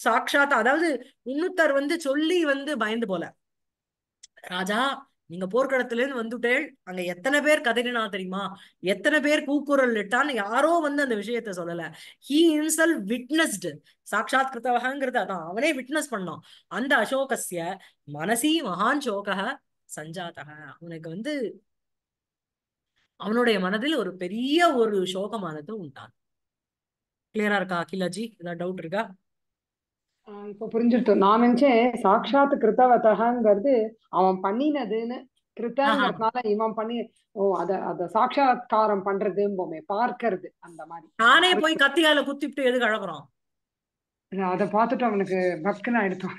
Speaker 1: சாட்சாத் அதாவது இன்னுத்தர் வந்து சொல்லி வந்து பயந்து போல ராஜா நீங்க போர்க்களத்துல இருந்து வந்துட்டேள் அங்க எத்தனை பேர் கதறினா தெரியுமா எத்தனை பேர் கூக்குரல் இட்டான்னு யாரோ வந்து அந்த விஷயத்த சொல்லல ஹீ இன்சல் விட்னஸ்டு சாட்சாத் கிருத்தவகங்கிறது அதான் அவனே விட்னஸ் பண்ணான் அந்த அசோகசிய மனசி மகான் சோக சஞ்சாதக அவனுக்கு வந்து அவனுடைய மனதில் ஒரு பெரிய ஒரு சோகமானது உண்டான் கிளியரா இருக்கா அகிலாஜி
Speaker 2: ஏதாவது டவுட் இருக்கா இப்ப புரிஞ்சுட்டு நான் நினைச்சேன் சாட்சாத் கிருத்தவதகங்கிறது அவன் பண்ணினதுன்னு கிருத்தவனால இவன் பண்ணி ஓ அத அத சாட்சாத்காரம் பண்றதும்போமே பார்க்கறது அந்த மாதிரி நானே போய்
Speaker 1: கத்தியால குத்திட்டு எது கழகுறோம்
Speaker 2: அதை பார்த்துட்டு அவனுக்கு பக்குன்னு ஆயிடுத்தோம்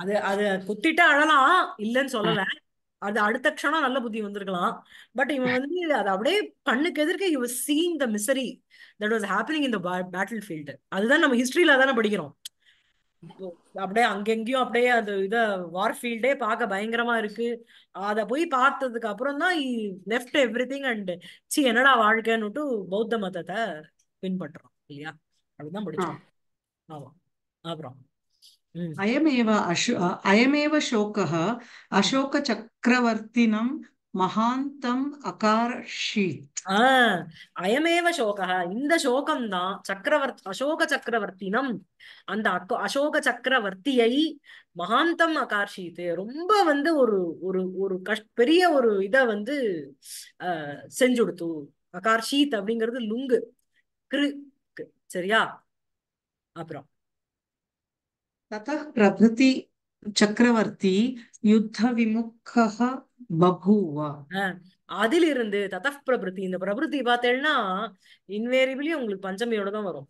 Speaker 2: அது அது குத்திட்டு
Speaker 1: அழலாம் இல்லைன்னு சொல்லல அது அடுத்த க்ஷணம் நல்ல புத்தி வந்திருக்கலாம் பட் இவன் வந்து அது அப்படியே கண்ணுக்கு எதிர்க்க இவ seen the misery that was happening இந்த பேட்டில் ஃபீல்டு அதுதான் நம்ம ஹிஸ்டரியில தானே படிக்கிறோம் அப்படியே அங்கெங்கயும் அப்படியே அது இத வார் ஃபீல்டே பார்க்க பயங்கரமா இருக்கு அத போய் பார்த்ததுக்கு அப்புறம் தான் left everything and see என்னடா வாழ்க்கைன்னுட்டு பௌத்த மதத்தை பின்பற்றோம் இல்லையா அப்படிதான் படிச்சோம் ஆமா அப்புறம் அயமேவ அசோ அயமேவ अयमेव அசோக சக்கரவர்த்தினம் மகாந்தம் அகார்ஷீத் அயமேவ சோகா இந்த சோகம்தான் தான் சக்கரவர்த்தி அசோக சக்கரவர்த்தினம் அந்த அசோக சக்கரவர்த்தியை மகாந்தம் அகார்ஷீத் ரொம்ப வந்து ஒரு ஒரு ஒரு கஷ் பெரிய ஒரு இதை வந்து அஹ் செஞ்சுடுத்து அகார்ஷீத் அப்படிங்கிறது லுங்கு கிரு சரியா அப்புறம் ततः சக்கரவர்த்தி யுத்த விமுக்கக பபூவா அதிலிருந்து ததப் இந்த பிரபுத்தி பார்த்தேன்னா இன்வேரிபிளி உங்களுக்கு பஞ்சமியோட தான் வரும்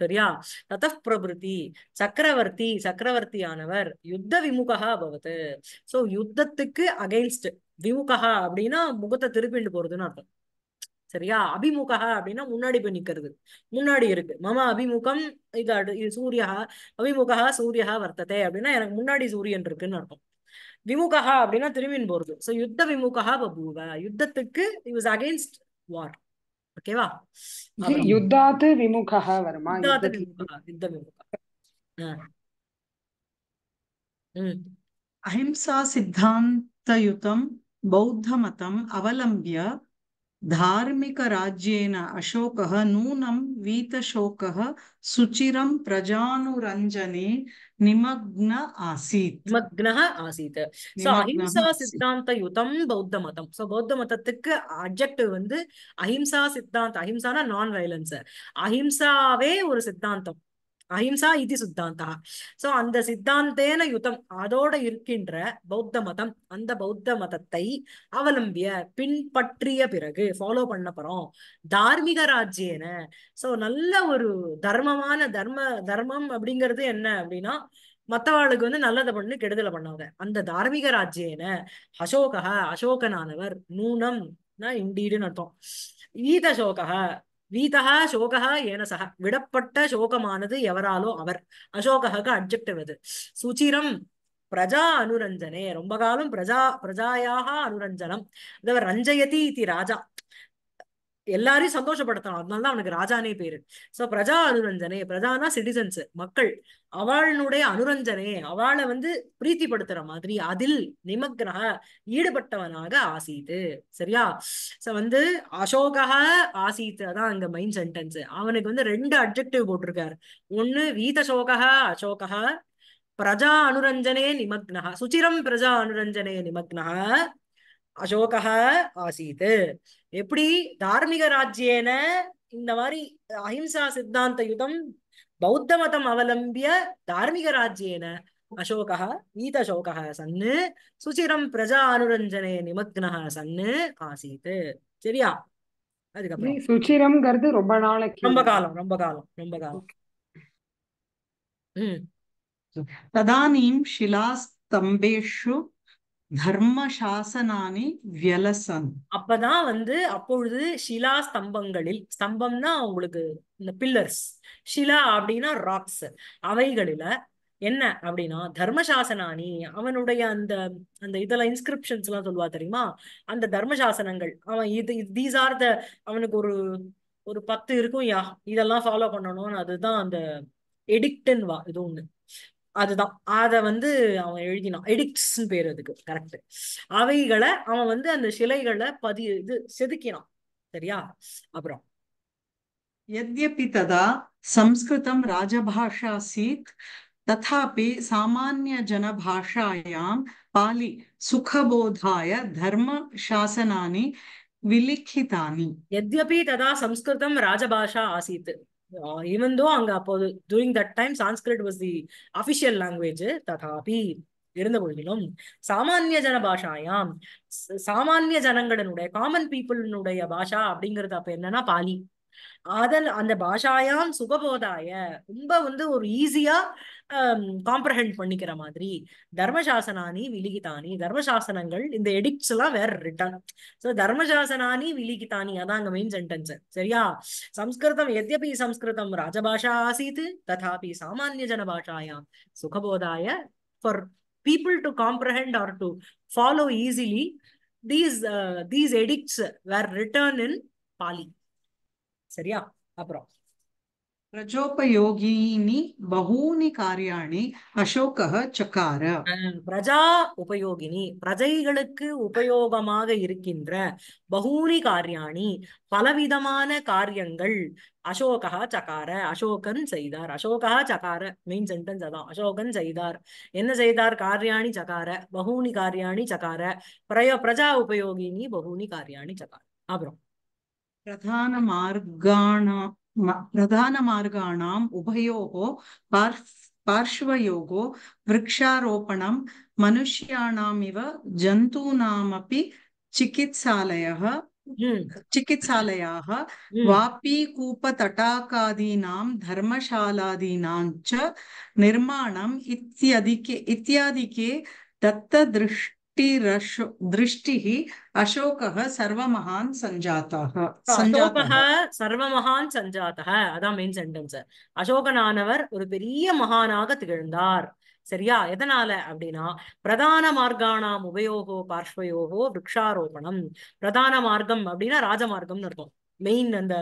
Speaker 1: சரியா ததப் பிரபுத்தி சக்கரவர்த்தி சக்கரவர்த்தியானவர் யுத்த விமுகா அபவத்து சோ யுத்தத்துக்கு அகைன்ஸ்ட் விமுகா அப்படின்னா முகத்தை திருப்பிண்டு போறதுன்னு அர்த்தம் சரியா அபிமுக அப்படின்னா முன்னாடி போய் நிக்கிறது முன்னாடி இருக்கு மம அபிமுகம் இது சூரியா அபிமுகா சூரியா வர்த்தத்தை அப்படின்னா எனக்கு முன்னாடி சூரியன் இருக்குன்னு அர்த்தம் விமுகா அப்படின்னா திரும்பின் போறது சோ யுத்த விமுகா பபுவ யுத்தத்துக்கு இட் வாஸ் அகேன்ஸ்ட் வார் ஓகேவா
Speaker 2: யுத்தாத்து விமுகா வருமா யுத்தாத்து
Speaker 1: விமுகா யுத்த விமுகா அஹிம்சா சித்தாந்த சித்தாந்தயுதம் பௌத்த மதம் அவலம்பிய धार्मिकराज्येन अशोकः नूनं वीतशोकः सुचिरं प्रजानुरञ्जने निमग्न ஆசீத் நிமக்னக ஆசீத் சோ அஹிம்சா சித்தாந்த யுதம் பௌத்த மதம் சோ பௌத்த மதத்துக்கு அப்ஜெக்டிவ் வந்து அஹிம்சா சித்தாந்த அஹிம்சானா நான் வயலன்ஸ் அஹிம்சாவே ஒரு சித்தாந்தம் அஹிம்சா இது சித்தாந்தா சோ அந்த சித்தாந்தேன யுத்தம் அதோட இருக்கின்ற பௌத்த மதம் அந்த பௌத்த மதத்தை அவலம்பிய பின்பற்றிய பிறகு ஃபாலோ பண்ண தார்மிக ராஜ்யேன சோ நல்ல ஒரு தர்மமான தர்ம தர்மம் அப்படிங்கிறது என்ன அப்படின்னா மத்தவாளுக்கு வந்து நல்லதை பண்ணு கெடுதலை பண்ணாத அந்த தார்மிக ராஜ்யேன அசோகா அசோகனானவர் நூனம் இண்டீடுன்னு அர்த்தம் ஈதசோகா வீதா சோகா ஏன சக விடப்பட்ட சோகமானது எவராலோ அவர் அசோகக்கு அப்ஜெக்டிவ் அது சுச்சிரம் பிரஜா அனுரஞ்சனே ரொம்ப காலம் பிரஜா பிரஜாயாக அனுரஞ்சனம் அதாவது ரஞ்சயதி இது ராஜா எல்லாரையும் சந்தோஷப்படுத்தணும் அதனால தான் அவனுக்கு ராஜானே பேரு சோ பிரஜா அனுரஞ்சனே பிரஜானா சிட்டிசன்ஸ் மக்கள் அவளுடைய அனுரஞ்சனே அவளை வந்து பிரீத்திப்படுத்துற மாதிரி அதில் நிமக்ன ஈடுபட்டவனாக ஆசீத்து சரியா சோ வந்து அசோகா ஆசீத்து அதான் அங்க மெயின் சென்டென்ஸ் அவனுக்கு வந்து ரெண்டு அப்ஜெக்டிவ் போட்டிருக்காரு ஒண்ணு வீதசோகா அசோகா பிரஜா அனுரஞ்சனே நிமக்னக சுச்சிரம் பிரஜா அனுரஞ்சனே நிமக்னக அசோகா ஆசீத்து எப்படி தார்மிக ராஜ்யேன இந்த மாதிரி அஹிம்சா சித்தாந்த யுதம் பௌத்த மதம் அவலம்பிய தார்மிக ராஜ்யேன அசோக வீதசோக சன்னு சுசிரம் பிரஜா அனுரஞ்சனே நிமக்னக சன்னு ஆசீத் சரியா
Speaker 2: அதுக்கப்புறம் சுச்சிரம் ரொம்ப நாளைக்கு ரொம்ப
Speaker 1: காலம் ரொம்ப காலம் ரொம்ப காலம்
Speaker 2: ததானீம் சிலாஸ்தம்பேஷு
Speaker 1: தர்ம சாசனானி வியலசன் அப்பதான் வந்து அப்பொழுது ஷிலா ஸ்தம்பங்களில் ஸ்தம்பம்னா உங்களுக்கு இந்த பில்லர்ஸ் ஷிலா அப்படின்னா ராக்ஸ் அவைகளில என்ன அப்படின்னா தர்மசாசனானி அவனுடைய அந்த அந்த இதெல்லாம் இன்ஸ்கிரிப்ஷன்ஸ் எல்லாம் சொல்லுவா தெரியுமா அந்த தர்மசாசனங்கள் அவன் இது தீஸ் ஆர் த அவனுக்கு ஒரு ஒரு பத்து இருக்கும் யா இதெல்லாம் ஃபாலோ பண்ணணும்னு அதுதான் அந்த எடிக்டன்வா இது ஒண்ணு அதுதான் அத வந்து அவன் எழுதினான் எடிக்ட்ஸ் பேர் அதுக்கு கரெக்ட் அவைகளை அவன் வந்து அந்த சிலைகளை பதி இது செதுக்கினான் சரியா அப்புறம் எதப்பி ததா சம்ஸ்கிருதம் ராஜபாஷா சீத் தாபி சாமானிய ஜன பாஷாயாம் பாலி சுகபோதாய தர்ம சாசனானி விலிக்கிதானி எதப்பி ததா சம்ஸ்கிருதம் ராஜபாஷா ஆசீத் Uh, even though அங்க அப்போது during that time Sanskrit was the official language ததாபி இருந்த பொழுதிலும் சாமானிய ஜன பாஷாயாம் சாமானிய ஜனங்களினுடைய காமன் பீப்புளினுடைய பாஷா அப்படிங்கிறது அப்ப என்னன்னா பாலி அதன் அந்த பாஷாயாம் சுகபோதாய ரொம்ப வந்து ஒரு ஈஸியா காம்ப்ரஹெண்ட் பண்ணிக்கிற மாதிரி தர்மசாசனானி விலிகிதானி தர்மசாசனங்கள் இந்த எடிக்ட்ஸ் எல்லாம் வேற ரிட்டன் ஸோ தர்மசாசனானி விலிகிதானி அதான் அங்க மெயின் சென்டென்ஸ் சரியா சம்ஸ்கிருதம் எத்யபி சம்ஸ்கிருதம் ராஜபாஷா ஆசீத் ததாபி சாமானிய ஜன பாஷாயாம் சுகபோதாய for people to comprehend or to follow easily these these edicts were written in Pali சரியா அப்புறம் பிரஜோபயோகினி பகூனி காரியாணி அசோகः சக்கார பிரஜா உபயோகினி பிரஜைகளுக்கு உபயோகமாக இருக்கின்ற பகூனி காரியாணி பலவிதமான காரியங்கள் அசோகா சக்கார அசோகன் செய்தார் அசோகா சக்கார மெயின் சென்டென்ஸ் அதான் அசோகன் செய்தார் என்ன செய்தார் காரியாணி சக்கார பகூனி காரியாணி சக்கார பிரய பிரஜா உபயோகினி பகூனி காரியாணி சக்கார அப்புறம் பிரதான மார்கான प्रधानमार्गाणाम् उभयोः पार्श्व पार्श्वयोगो वृक्षारोपण मनुष्याणाम जंतूनाम चिकित्सालयः चिकित्सालयाः वापीकूपतटाकादीनां धर्मशालादीनां च निर्माणम् इत्यादिके इत्यादिके दत्तदृष् திருஷ்டி அசோக சர்வமகான் சஞ்சாதாக அசோகः சர்வமகான் சஞ்சாதக அதான் மெயின் சென்டென்ஸ் அசோகனானவர் ஒரு பெரிய மகானாக திகழ்ந்தார் சரியா எதனால அப்படின்னா பிரதான மார்க்கானாம் உபயோகோ பார்ஷ்வயோகோ விரக்ஷாரோபணம் பிரதான மார்க்கம் அப்படின்னா ராஜமார்க்கம்னு அர்த்தம் மெயின் அந்த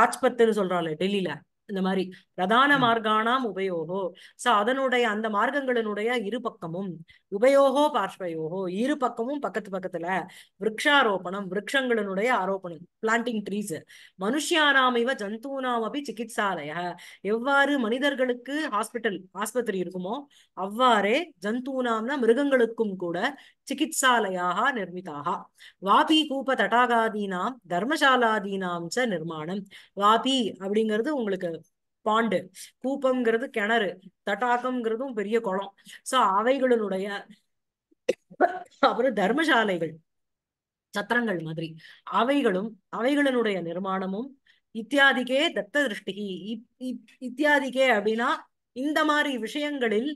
Speaker 1: ராஜ்பத்துன்னு சொல்றாள் டெல்லியில இந்த மாதிரி பிரதான மார்க்கானாம் உபயோகோ சோ அதனுடைய அந்த மார்க்கங்களினுடைய இரு பக்கமும் உபயோகோ பார்ஷ்வயோகோ இரு பக்கமும் பக்கத்து பக்கத்துல விரக்ஷாரோபணம் விரக்ஷங்களினுடைய ஆரோபணம் பிளான்டிங் ட்ரீஸ் மனுஷியானாம் இவ ஜந்தூனாம் அப்படி சிகிச்சாலய எவ்வாறு மனிதர்களுக்கு ஹாஸ்பிட்டல் ஆஸ்பத்திரி இருக்குமோ அவ்வாறே ஜந்தூனாம்னா மிருகங்களுக்கும் கூட சிகித்சாலயாக நிர்மிதாக வாபி கூப்ப தடாகாதீனாம் தர்மசாலாதீனாம் ச நிர்மாணம் வாபி அப்படிங்கிறது உங்களுக்கு பாண்டு கூப்பம்ங்கிறது கிணறு தட்டாக்கம்ங்கிறதும் பெரிய குளம் சோ அவைகளினுடைய அப்புறம் தர்மசாலைகள் சத்திரங்கள் மாதிரி அவைகளும் அவைகளினுடைய நிர்மாணமும் இத்தியாதிக்கே தத்த திருஷ்டிகி இத்தியாதிக்கே அப்படின்னா இந்த மாதிரி விஷயங்களில்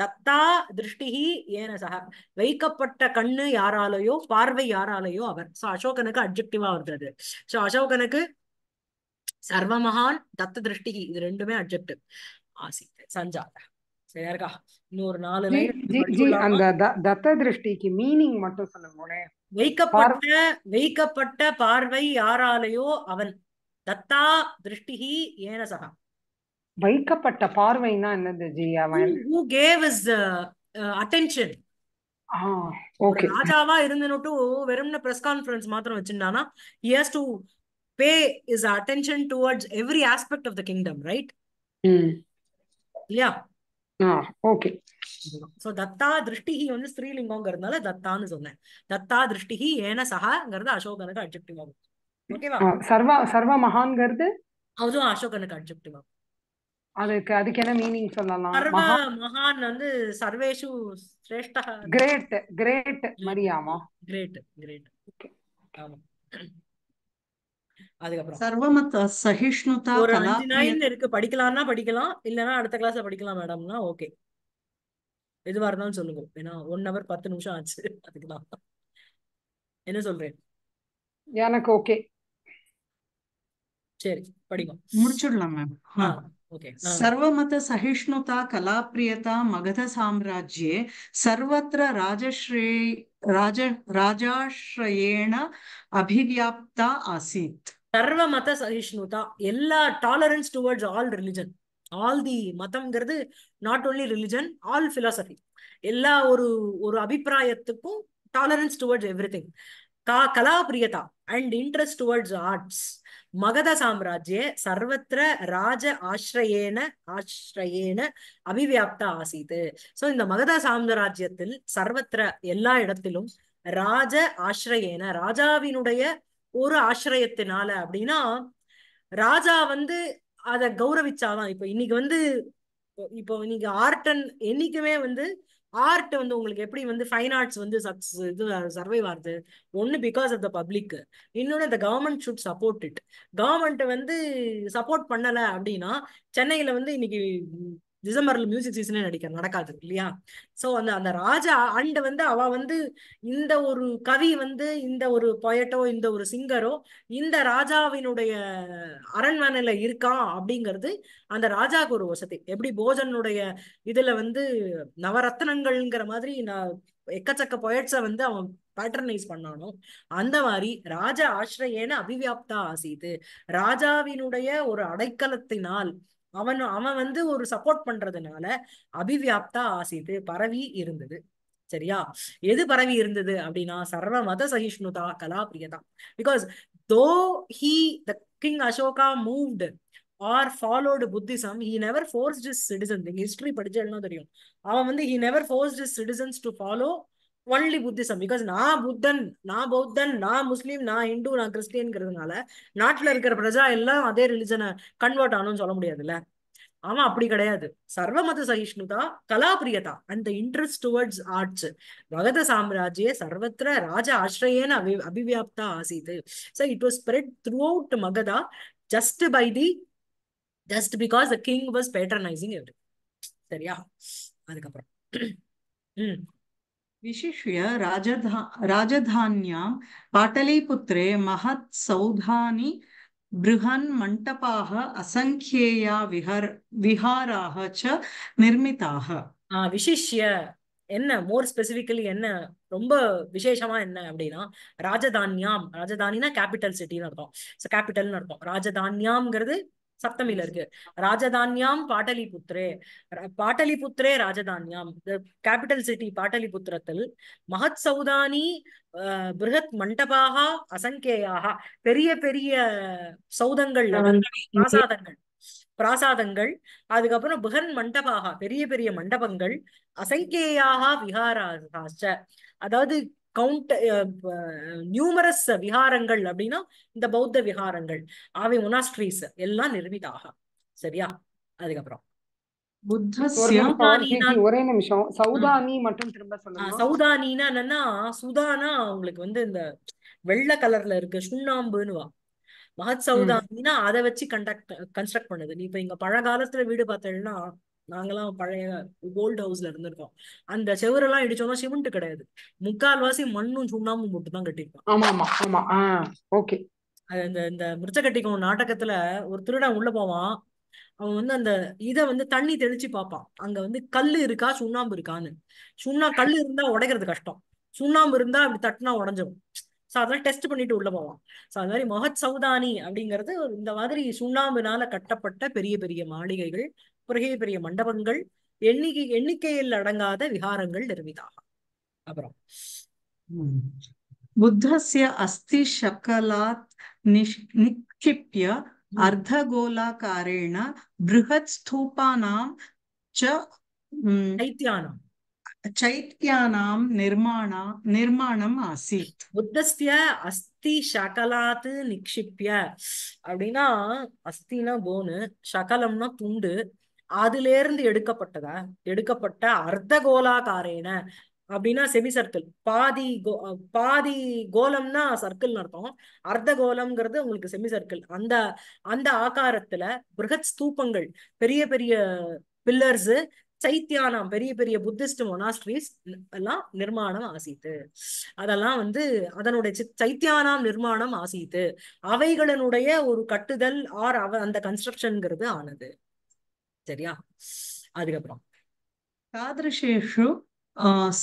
Speaker 1: தத்தா திருஷ்டிகி சக வைக்கப்பட்ட கண்ணு யாராலேயோ பார்வை யாராலேயோ அவர் சோ அசோகனுக்கு அப்ஜெக்டிவா வருது சோ அசோகனுக்கு சர்வமகான் தத்த திருஷ்டி இது ரெண்டுமே அட்ஜெக்டிவ் ஆசித் சஞ்சாத சரியா இன்னொரு நாலு அந்த
Speaker 2: தத்த திருஷ்டிக்கு மீனிங் மட்டும் சொல்லுங்க
Speaker 1: வைக்கப்பட்ட வைக்கப்பட்ட பார்வை யாராலேயோ அவன் தத்தா திருஷ்டிஹி ஏன சகா
Speaker 2: வைக்கப்பட்ட பார்வைனா என்னது ஜி அவன்
Speaker 1: ஹூ கேவ் இஸ் அட்டென்ஷன் ராஜாவா இருந்துட்டு வெறும்ன பிரஸ் கான்ஃபரன்ஸ் மாத்திரம் வச்சிருந்தானா years to pay his our attention every every of the kingdom right
Speaker 2: right? Okay hmm. Yeah.
Speaker 1: தத்தா ah, திருஷ்டிஹி வந்து ஸ்ரீலிங்கம்ங்கிறதுனால தத்தான்னு சொன்னேன் தத்தா திருஷ்டிஹி ஏன சஹாங்கிறது அசோகனுக்கு அட்ஜெக்டிவ் ஆகும் ஓகேவா
Speaker 2: சர்வ சர்வ மகான்ங்கிறது
Speaker 1: அதுவும் அசோகனுக்கு அட்ஜெக்டிவ் ஆகும்
Speaker 2: அதுக்கு அதுக்கு என்ன மீனிங் சொல்லலாம் சர்வ
Speaker 1: மகான் வந்து சர்வேஷு சிரேஷ்ட கிரேட்
Speaker 2: கிரேட் மரியாமா
Speaker 1: கிரேட் கிரேட் ஓகே ஆமா அதுக்கப்புறம் சர்வமத
Speaker 2: சகிஷ்ணுதா ஒரு
Speaker 1: இருக்கு படிக்கலாம்னா படிக்கலாம் இல்லைன்னா அடுத்த கிளாஸ் படிக்கலாம் மேடம்னா ஓகே எதுவா இருந்தாலும் சொல்லுங்க ஏன்னா ஒன் ஹவர் பத்து நிமிஷம் ஆச்சு அதுக்குதான் என்ன சொல்றேன்
Speaker 2: எனக்கு ஓகே சரி படிங்க முடிச்சிடலாம் மேம் ஓகே
Speaker 1: ಸರ್ವಮತ கலாப்பிரியதா மகத சாம்ராஜ்யே சர்வத்திர ಸರ್ವತ್ರ ராஜ ರಾಜ அபிவியாப்தா ಅಭಿವ್ಯಾಪ್ತ சர்வ மத சகிஷ்ணுதா எல்லா tolerance towards all religion all the மதம்ங்கிறது not only religion all philosophy எல்லா ஒரு ஒரு அபிப்பிராயத்துக்கும் டாலரன்ஸ் டுவர்ட்ஸ் எவ்ரி திங் கா பிரியதா and interest towards arts Magadha சாம்ராஜ்ய சர்வத்திர ராஜ ஆசிரயேன ஆசிரயேன அபிவியாப்த ஆசீது சோ இந்த மகத சாம்ராஜ்யத்தில் சர்வத்திர எல்லா இடத்திலும் ராஜ ஆசிரயேன ராஜாவினுடைய ஒரு ஆசிரியத்தினால அப்படின்னா ராஜா வந்து அதை கௌரவிச்சாதான் இப்போ இன்னைக்கு வந்து இப்போ இன்னைக்கு ஆர்ட் அண்ட் என்னைக்குமே வந்து ஆர்ட் வந்து உங்களுக்கு எப்படி வந்து ஃபைன் ஆர்ட்ஸ் வந்து சக்ஸஸ் இது சர்வைவ் ஆகுது ஒன்று பிகாஸ் ஆஃப் த பப்ளிக் இன்னொன்று the government should support it government வந்து சப்போர்ட் பண்ணலை அப்படின்னா சென்னையில் வந்து இன்னைக்கு டிசம்பர்ல மியூசிக் சீசனே நடிக்க நடக்காது இல்லையா சோ அந்த அந்த ராஜா அண்ட் வந்து அவ வந்து இந்த ஒரு கவி வந்து இந்த ஒரு பொயட்டோ இந்த ஒரு சிங்கரோ இந்த ராஜாவினுடைய அரண்மனையில இருக்கான் அப்படிங்கிறது அந்த ராஜாவுக்கு ஒரு வசதி எப்படி போஜனுடைய இதுல வந்து நவரத்னங்கள்ங்கிற மாதிரி நான் எக்கச்சக்க பொயட்ஸ வந்து அவன் பேட்டர்னைஸ் பண்ணானோ அந்த மாதிரி ராஜா ஆசிரியன அபிவியாப்தா ஆசிது ராஜாவினுடைய ஒரு அடைக்கலத்தினால் அவன் அவன் வந்து ஒரு சப்போர்ட் பண்றதுனால அபிவியாப்தா ஆசித்து பரவி இருந்தது சரியா எது பரவி இருந்தது அப்படின்னா சர்வ மத சகிஷ்ணுதா கலா பிரியதா because though he the king Ashoka moved or followed Buddhism he never forced his citizen history படிச்சா எல்லாம் தெரியும் அவன் வந்து he never forced his citizens to follow only Buddhism because நான் புத்தன் நான் பௌத்தன் நான் முஸ்லீம் நான் இந்து நான் கிறிஸ்டியன்கிறதுனால நாட்டில் இருக்கிற பிரஜா எல்லாம் அதே ரிலிஜனை கன்வெர்ட் ஆனும்னு சொல்ல முடியாதுல்ல ஆமா அப்படி கிடையாது சர்வமத சகிஷ்ணுதா கலாபிரியதா அந்த இன்ட்ரெஸ்ட் டுவர்ட்ஸ் ஆர்ட்ஸ் பகத சாம்ராஜ்யே சர்வத்திர ராஜ ஆசிரியேன அபி அபிவியாப்தா ஆசீது so it was spread throughout Magadha just by the just because the king was patronising every சரியா அதுக்கப்புறம் ம் विशिष्य राजधा राजधान्यां पाटलीपुत्रे महत् सौधानि बृहन्मण्टपाः असङ्ख्येया विहर विहाराः च निर्मिताः विशिष्य என்ன மோர் ஸ்பெசிஃபிக்கலி என்ன ரொம்ப விசேஷமா என்ன அப்படின்னா ராஜதானியாம் ராஜதானினா கேபிட்டல் சிட்டின்னு அர்த்தம் ஸோ கேபிட்டல்னு அர்த்தம் ராஜதானியாம்ங்கிறது சப்தமியில இருக்கு ராஜதான்யாம் பாட்டலி புத்திரே ராஜதான்யாம் கேபிட்டல் சிட்டி பாட்டலிபுத்திரத்தில் மகத் சௌதானி பிருகத் மண்டபாக அசங்கேயாக பெரிய பெரிய சௌதங்கள் பிராசாதங்கள் பிராசாதங்கள் அதுக்கப்புறம் புகன் மண்டபாக பெரிய பெரிய மண்டபங்கள் அசங்கேயாக விஹாராச்ச அதாவது கவுண்ட் நியூமரஸ் விஹாரங்கள் அப்படின்னா இந்த பௌத்த விஹாரங்கள் ஆவி மொனாஸ்ட்ரீஸ் எல்லாம் நிர்மிதாக சரியா அதுக்கப்புறம்
Speaker 2: ஒரே நிமிஷம் சௌதானி மட்டும் திரும்ப சொல்லுங்க
Speaker 1: சௌதானினா என்னன்னா சுதானா அவங்களுக்கு வந்து இந்த வெள்ளை கலர்ல இருக்கு சுண்ணாம்புன்னு மகத் சௌதானின்னா அதை வச்சு கண்டக்ட் கன்ஸ்ட்ரக்ட் பண்ணுது நீ இப்ப இங்க பழங்காலத்துல வீடு பார்த்தேன்னா நாங்கெல்லாம் பழைய கோல்டு ஹவுஸ்ல இருந்திருக்கோம் அந்த செவரெல்லாம் இடிச்சோம்னா சிமெண்ட் கிடையாது முக்கால்வாசி மண்ணும் சுண்ணாம்பும் போட்டுதான் கட்டிருக்கோம் ஓகே அது இந்த இந்த மிருச்ச கட்டிக்கும் நாடகத்துல ஒரு திருடன் உள்ள போவான் அவன் வந்து அந்த இத வந்து தண்ணி தெளிச்சு பார்ப்பான் அங்க வந்து கல்லு இருக்கா சுண்ணாம்பு இருக்கான்னு சுண்ணா கல் இருந்தா உடைக்கிறது கஷ்டம் சுண்ணாம்பு இருந்தா அப்படி தட்டுனா உடஞ்சிடும் சோ அதெல்லாம் டெஸ்ட் பண்ணிட்டு உள்ள போவான் சோ அது மாதிரி மொஹத் சவுதானி அப்படிங்கிறது இந்த மாதிரி சுண்ணாம்புனால கட்டப்பட்ட பெரிய பெரிய மாளிகைகள் பெரிய பெரிய மண்டபங்கள் எண்ணிக்கை எண்ணிக்கையில் அடங்காத விகாரங்கள் நிர்மிதாக அப்புறம் புத்தசிய அஸ்தி சக்கலாத் நிக்ஷிப்ய அர்த்தகோலாக்காரேண பிருகத் ஸ்தூபானாம் ச சைத்தியானாம் चैत्यानां निर्माणा निर्माणம் ஆசீத் புத்தஸ்திய அஸ்தி சகலாத்து நிக்ஷிப்ய அப்படின்னா அஸ்தினா போனு சகலம்னா துண்டு அதுல இருந்து எடுக்கப்பட்டதா எடுக்கப்பட்ட அர்த்த கோலாக்காரேன அப்படின்னா செமி சர்க்கிள் பாதி கோ பாதி கோலம்னா சர்க்கிள் அர்த்தம் அர்த்த கோலம்ங்கிறது உங்களுக்கு செமி சர்க்கிள் அந்த அந்த ஆகாரத்துல பிருகத் ஸ்தூபங்கள் பெரிய பெரிய பில்லர்ஸ் சைத்தியானம் பெரிய பெரிய புத்திஸ்ட் மொனாஸ்ட்ரிஸ் எல்லாம் நிர்மாணம் ஆசித்து அதெல்லாம் வந்து அதனுடைய சைத்தியானாம் நிர்மாணம் ஆசித்து அவைகளினுடைய ஒரு கட்டுதல் ஆர் அவ அந்த கன்ஸ்ட்ரக்ஷன்ங்கிறது ஆனது சரியா அதுக்கப்புறம் தாதிருஷேஷு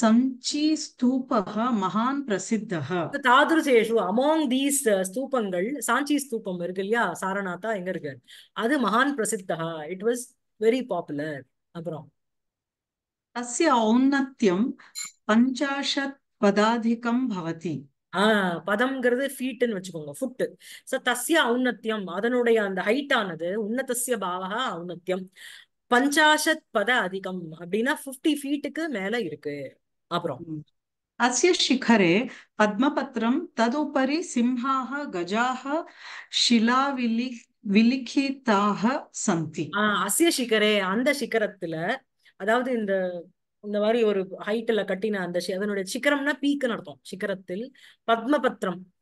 Speaker 1: சஞ்சி ஸ்தூபக மகான் பிரசித்தக தாதிருசேஷு அமாங் தீஸ் ஸ்தூபங்கள் சாஞ்சி ஸ்தூபம் இருக்கு இல்லையா சாரநாத்தா எங்க இருக்கு அது மகான் பிரசித்தகா இட் வாஸ் வெரி பாப்புலர் அப்புறம் தஸ்ய ஔன்னத்தியம் பஞ்சாஷத் பதாதிகம் பவதி ஆஹ் பதம்ங்கிறது ஃபீட்டுன்னு வச்சுக்கோங்க ஃபுட்டு சோ தஸ்ய ஔன்னத்தியம் அதனுடைய அந்த ஹைட் ஆனது உன்னதசிய பாவகா ஔன்னத்தியம் பஞ்சாசத் பத அதிகம் அப்படின்னா ஃபிஃப்டி ஃபீட்டுக்கு மேல இருக்கு அப்புறம் சிகரே शिखरे ததுபரி तदुपरि सिंहाः ஷிலா விலி விலிகிதாக சந்தி அசிய சிகரே அந்த சிகரத்துல அதாவது இந்த இந்த மாதிரி ஒரு ஹைட்ல கட்டின அந்த அதனுடைய சிக்கரம்னா பீக்குன்னு அர்த்தம் சிக்கரத்தில்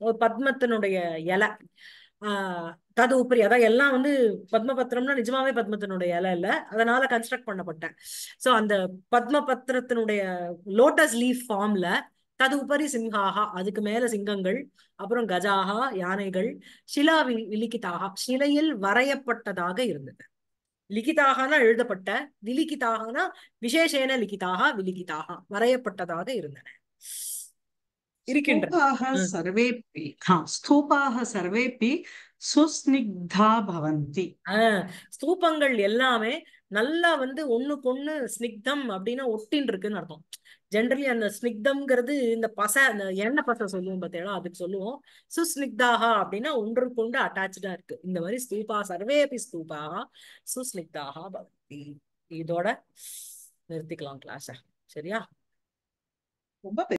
Speaker 1: ஒரு பத்மத்தினுடைய இலை ஆஹ் தது உப்பரி அதான் எல்லாம் வந்து பத்மபத்திரம்னா நிஜமாவே பத்மத்தினுடைய இலை இல்ல அதனால கன்ஸ்ட்ரக்ட் பண்ணப்பட்டேன் சோ அந்த பத்மபத்திரத்தினுடைய லோட்டஸ் லீஃப் ஃபார்ம்ல தது உபரி சிங்காகா அதுக்கு மேல சிங்கங்கள் அப்புறம் கஜாகா யானைகள் ஷிலா விலிக்கிதாகா சிலையில் வரையப்பட்டதாக இருந்தது லிகிதாகனா எழுதப்பட்ட விலிகிதாகனா விசேஷேன லிகிதாக விலிகிதாக வரையப்பட்டதாக இருந்தன இருக்கின்றன சர்வேபி ஸ்தூபங்கள் எல்லாமே நல்லா வந்து ஒண்ணுக்கு ஒண்ணு ஸ்னிக்தம் அப்படின்னா ஒட்டின் இருக்குன்னு அர்த்தம் ஜென்ரலி அந்த ஸ்னிக்தம்ங்கிறது இந்த பச அந்த எண்ணெய் பசை சொல்லுவோம் பார்த்தீங்களா அதுக்கு சொல்லுவோம் சுஸ்னிக்தாகா அப்படின்னா ஒன்றுக்கு ஒன்று அட்டாச்சா இருக்கு இந்த மாதிரி ஸ்தூபா சர்வே அப்படி ஸ்தூபா சுஸ்னிக்தாகா பக்தி இதோட நிறுத்திக்கலாம் கிளாஸ சரியா ரொம்ப